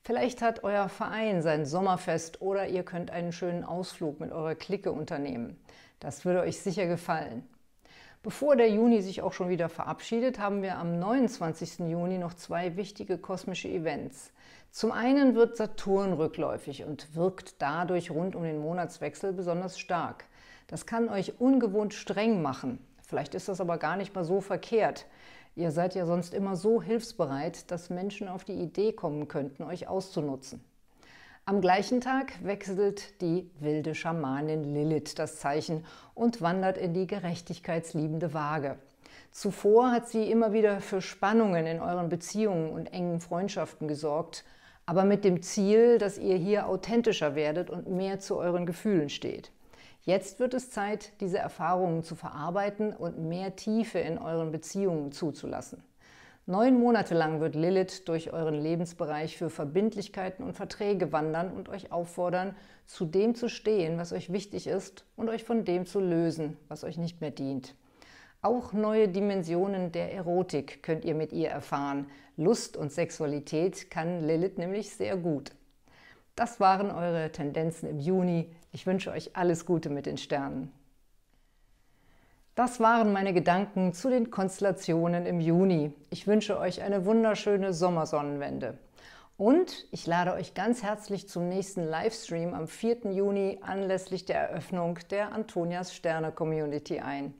Vielleicht hat euer Verein sein Sommerfest oder ihr könnt einen schönen Ausflug mit eurer Clique unternehmen. Das würde euch sicher gefallen. Bevor der Juni sich auch schon wieder verabschiedet, haben wir am 29. Juni noch zwei wichtige kosmische Events. Zum einen wird Saturn rückläufig und wirkt dadurch rund um den Monatswechsel besonders stark. Das kann euch ungewohnt streng machen. Vielleicht ist das aber gar nicht mal so verkehrt. Ihr seid ja sonst immer so hilfsbereit, dass Menschen auf die Idee kommen könnten, euch auszunutzen. Am gleichen Tag wechselt die wilde Schamanin Lilith das Zeichen und wandert in die gerechtigkeitsliebende Waage. Zuvor hat sie immer wieder für Spannungen in euren Beziehungen und engen Freundschaften gesorgt, aber mit dem Ziel, dass ihr hier authentischer werdet und mehr zu euren Gefühlen steht. Jetzt wird es Zeit, diese Erfahrungen zu verarbeiten und mehr Tiefe in euren Beziehungen zuzulassen. Neun Monate lang wird Lilith durch euren Lebensbereich für Verbindlichkeiten und Verträge wandern und euch auffordern, zu dem zu stehen, was euch wichtig ist und euch von dem zu lösen, was euch nicht mehr dient. Auch neue Dimensionen der Erotik könnt ihr mit ihr erfahren. Lust und Sexualität kann Lilith nämlich sehr gut. Das waren eure Tendenzen im Juni. Ich wünsche euch alles Gute mit den Sternen. Das waren meine Gedanken zu den Konstellationen im Juni. Ich wünsche euch eine wunderschöne Sommersonnenwende. Und ich lade euch ganz herzlich zum nächsten Livestream am 4. Juni anlässlich der Eröffnung der Antonias Sterne Community ein.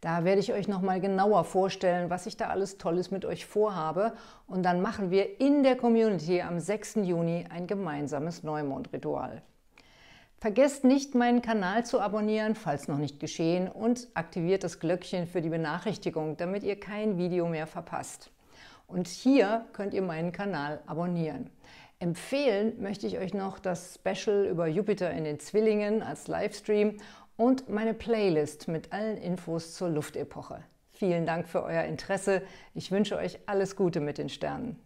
Da werde ich euch nochmal genauer vorstellen, was ich da alles Tolles mit euch vorhabe. Und dann machen wir in der Community am 6. Juni ein gemeinsames Neumondritual. Vergesst nicht, meinen Kanal zu abonnieren, falls noch nicht geschehen, und aktiviert das Glöckchen für die Benachrichtigung, damit ihr kein Video mehr verpasst. Und hier könnt ihr meinen Kanal abonnieren. Empfehlen möchte ich euch noch das Special über Jupiter in den Zwillingen als Livestream und meine Playlist mit allen Infos zur Luftepoche. Vielen Dank für euer Interesse. Ich wünsche euch alles Gute mit den Sternen.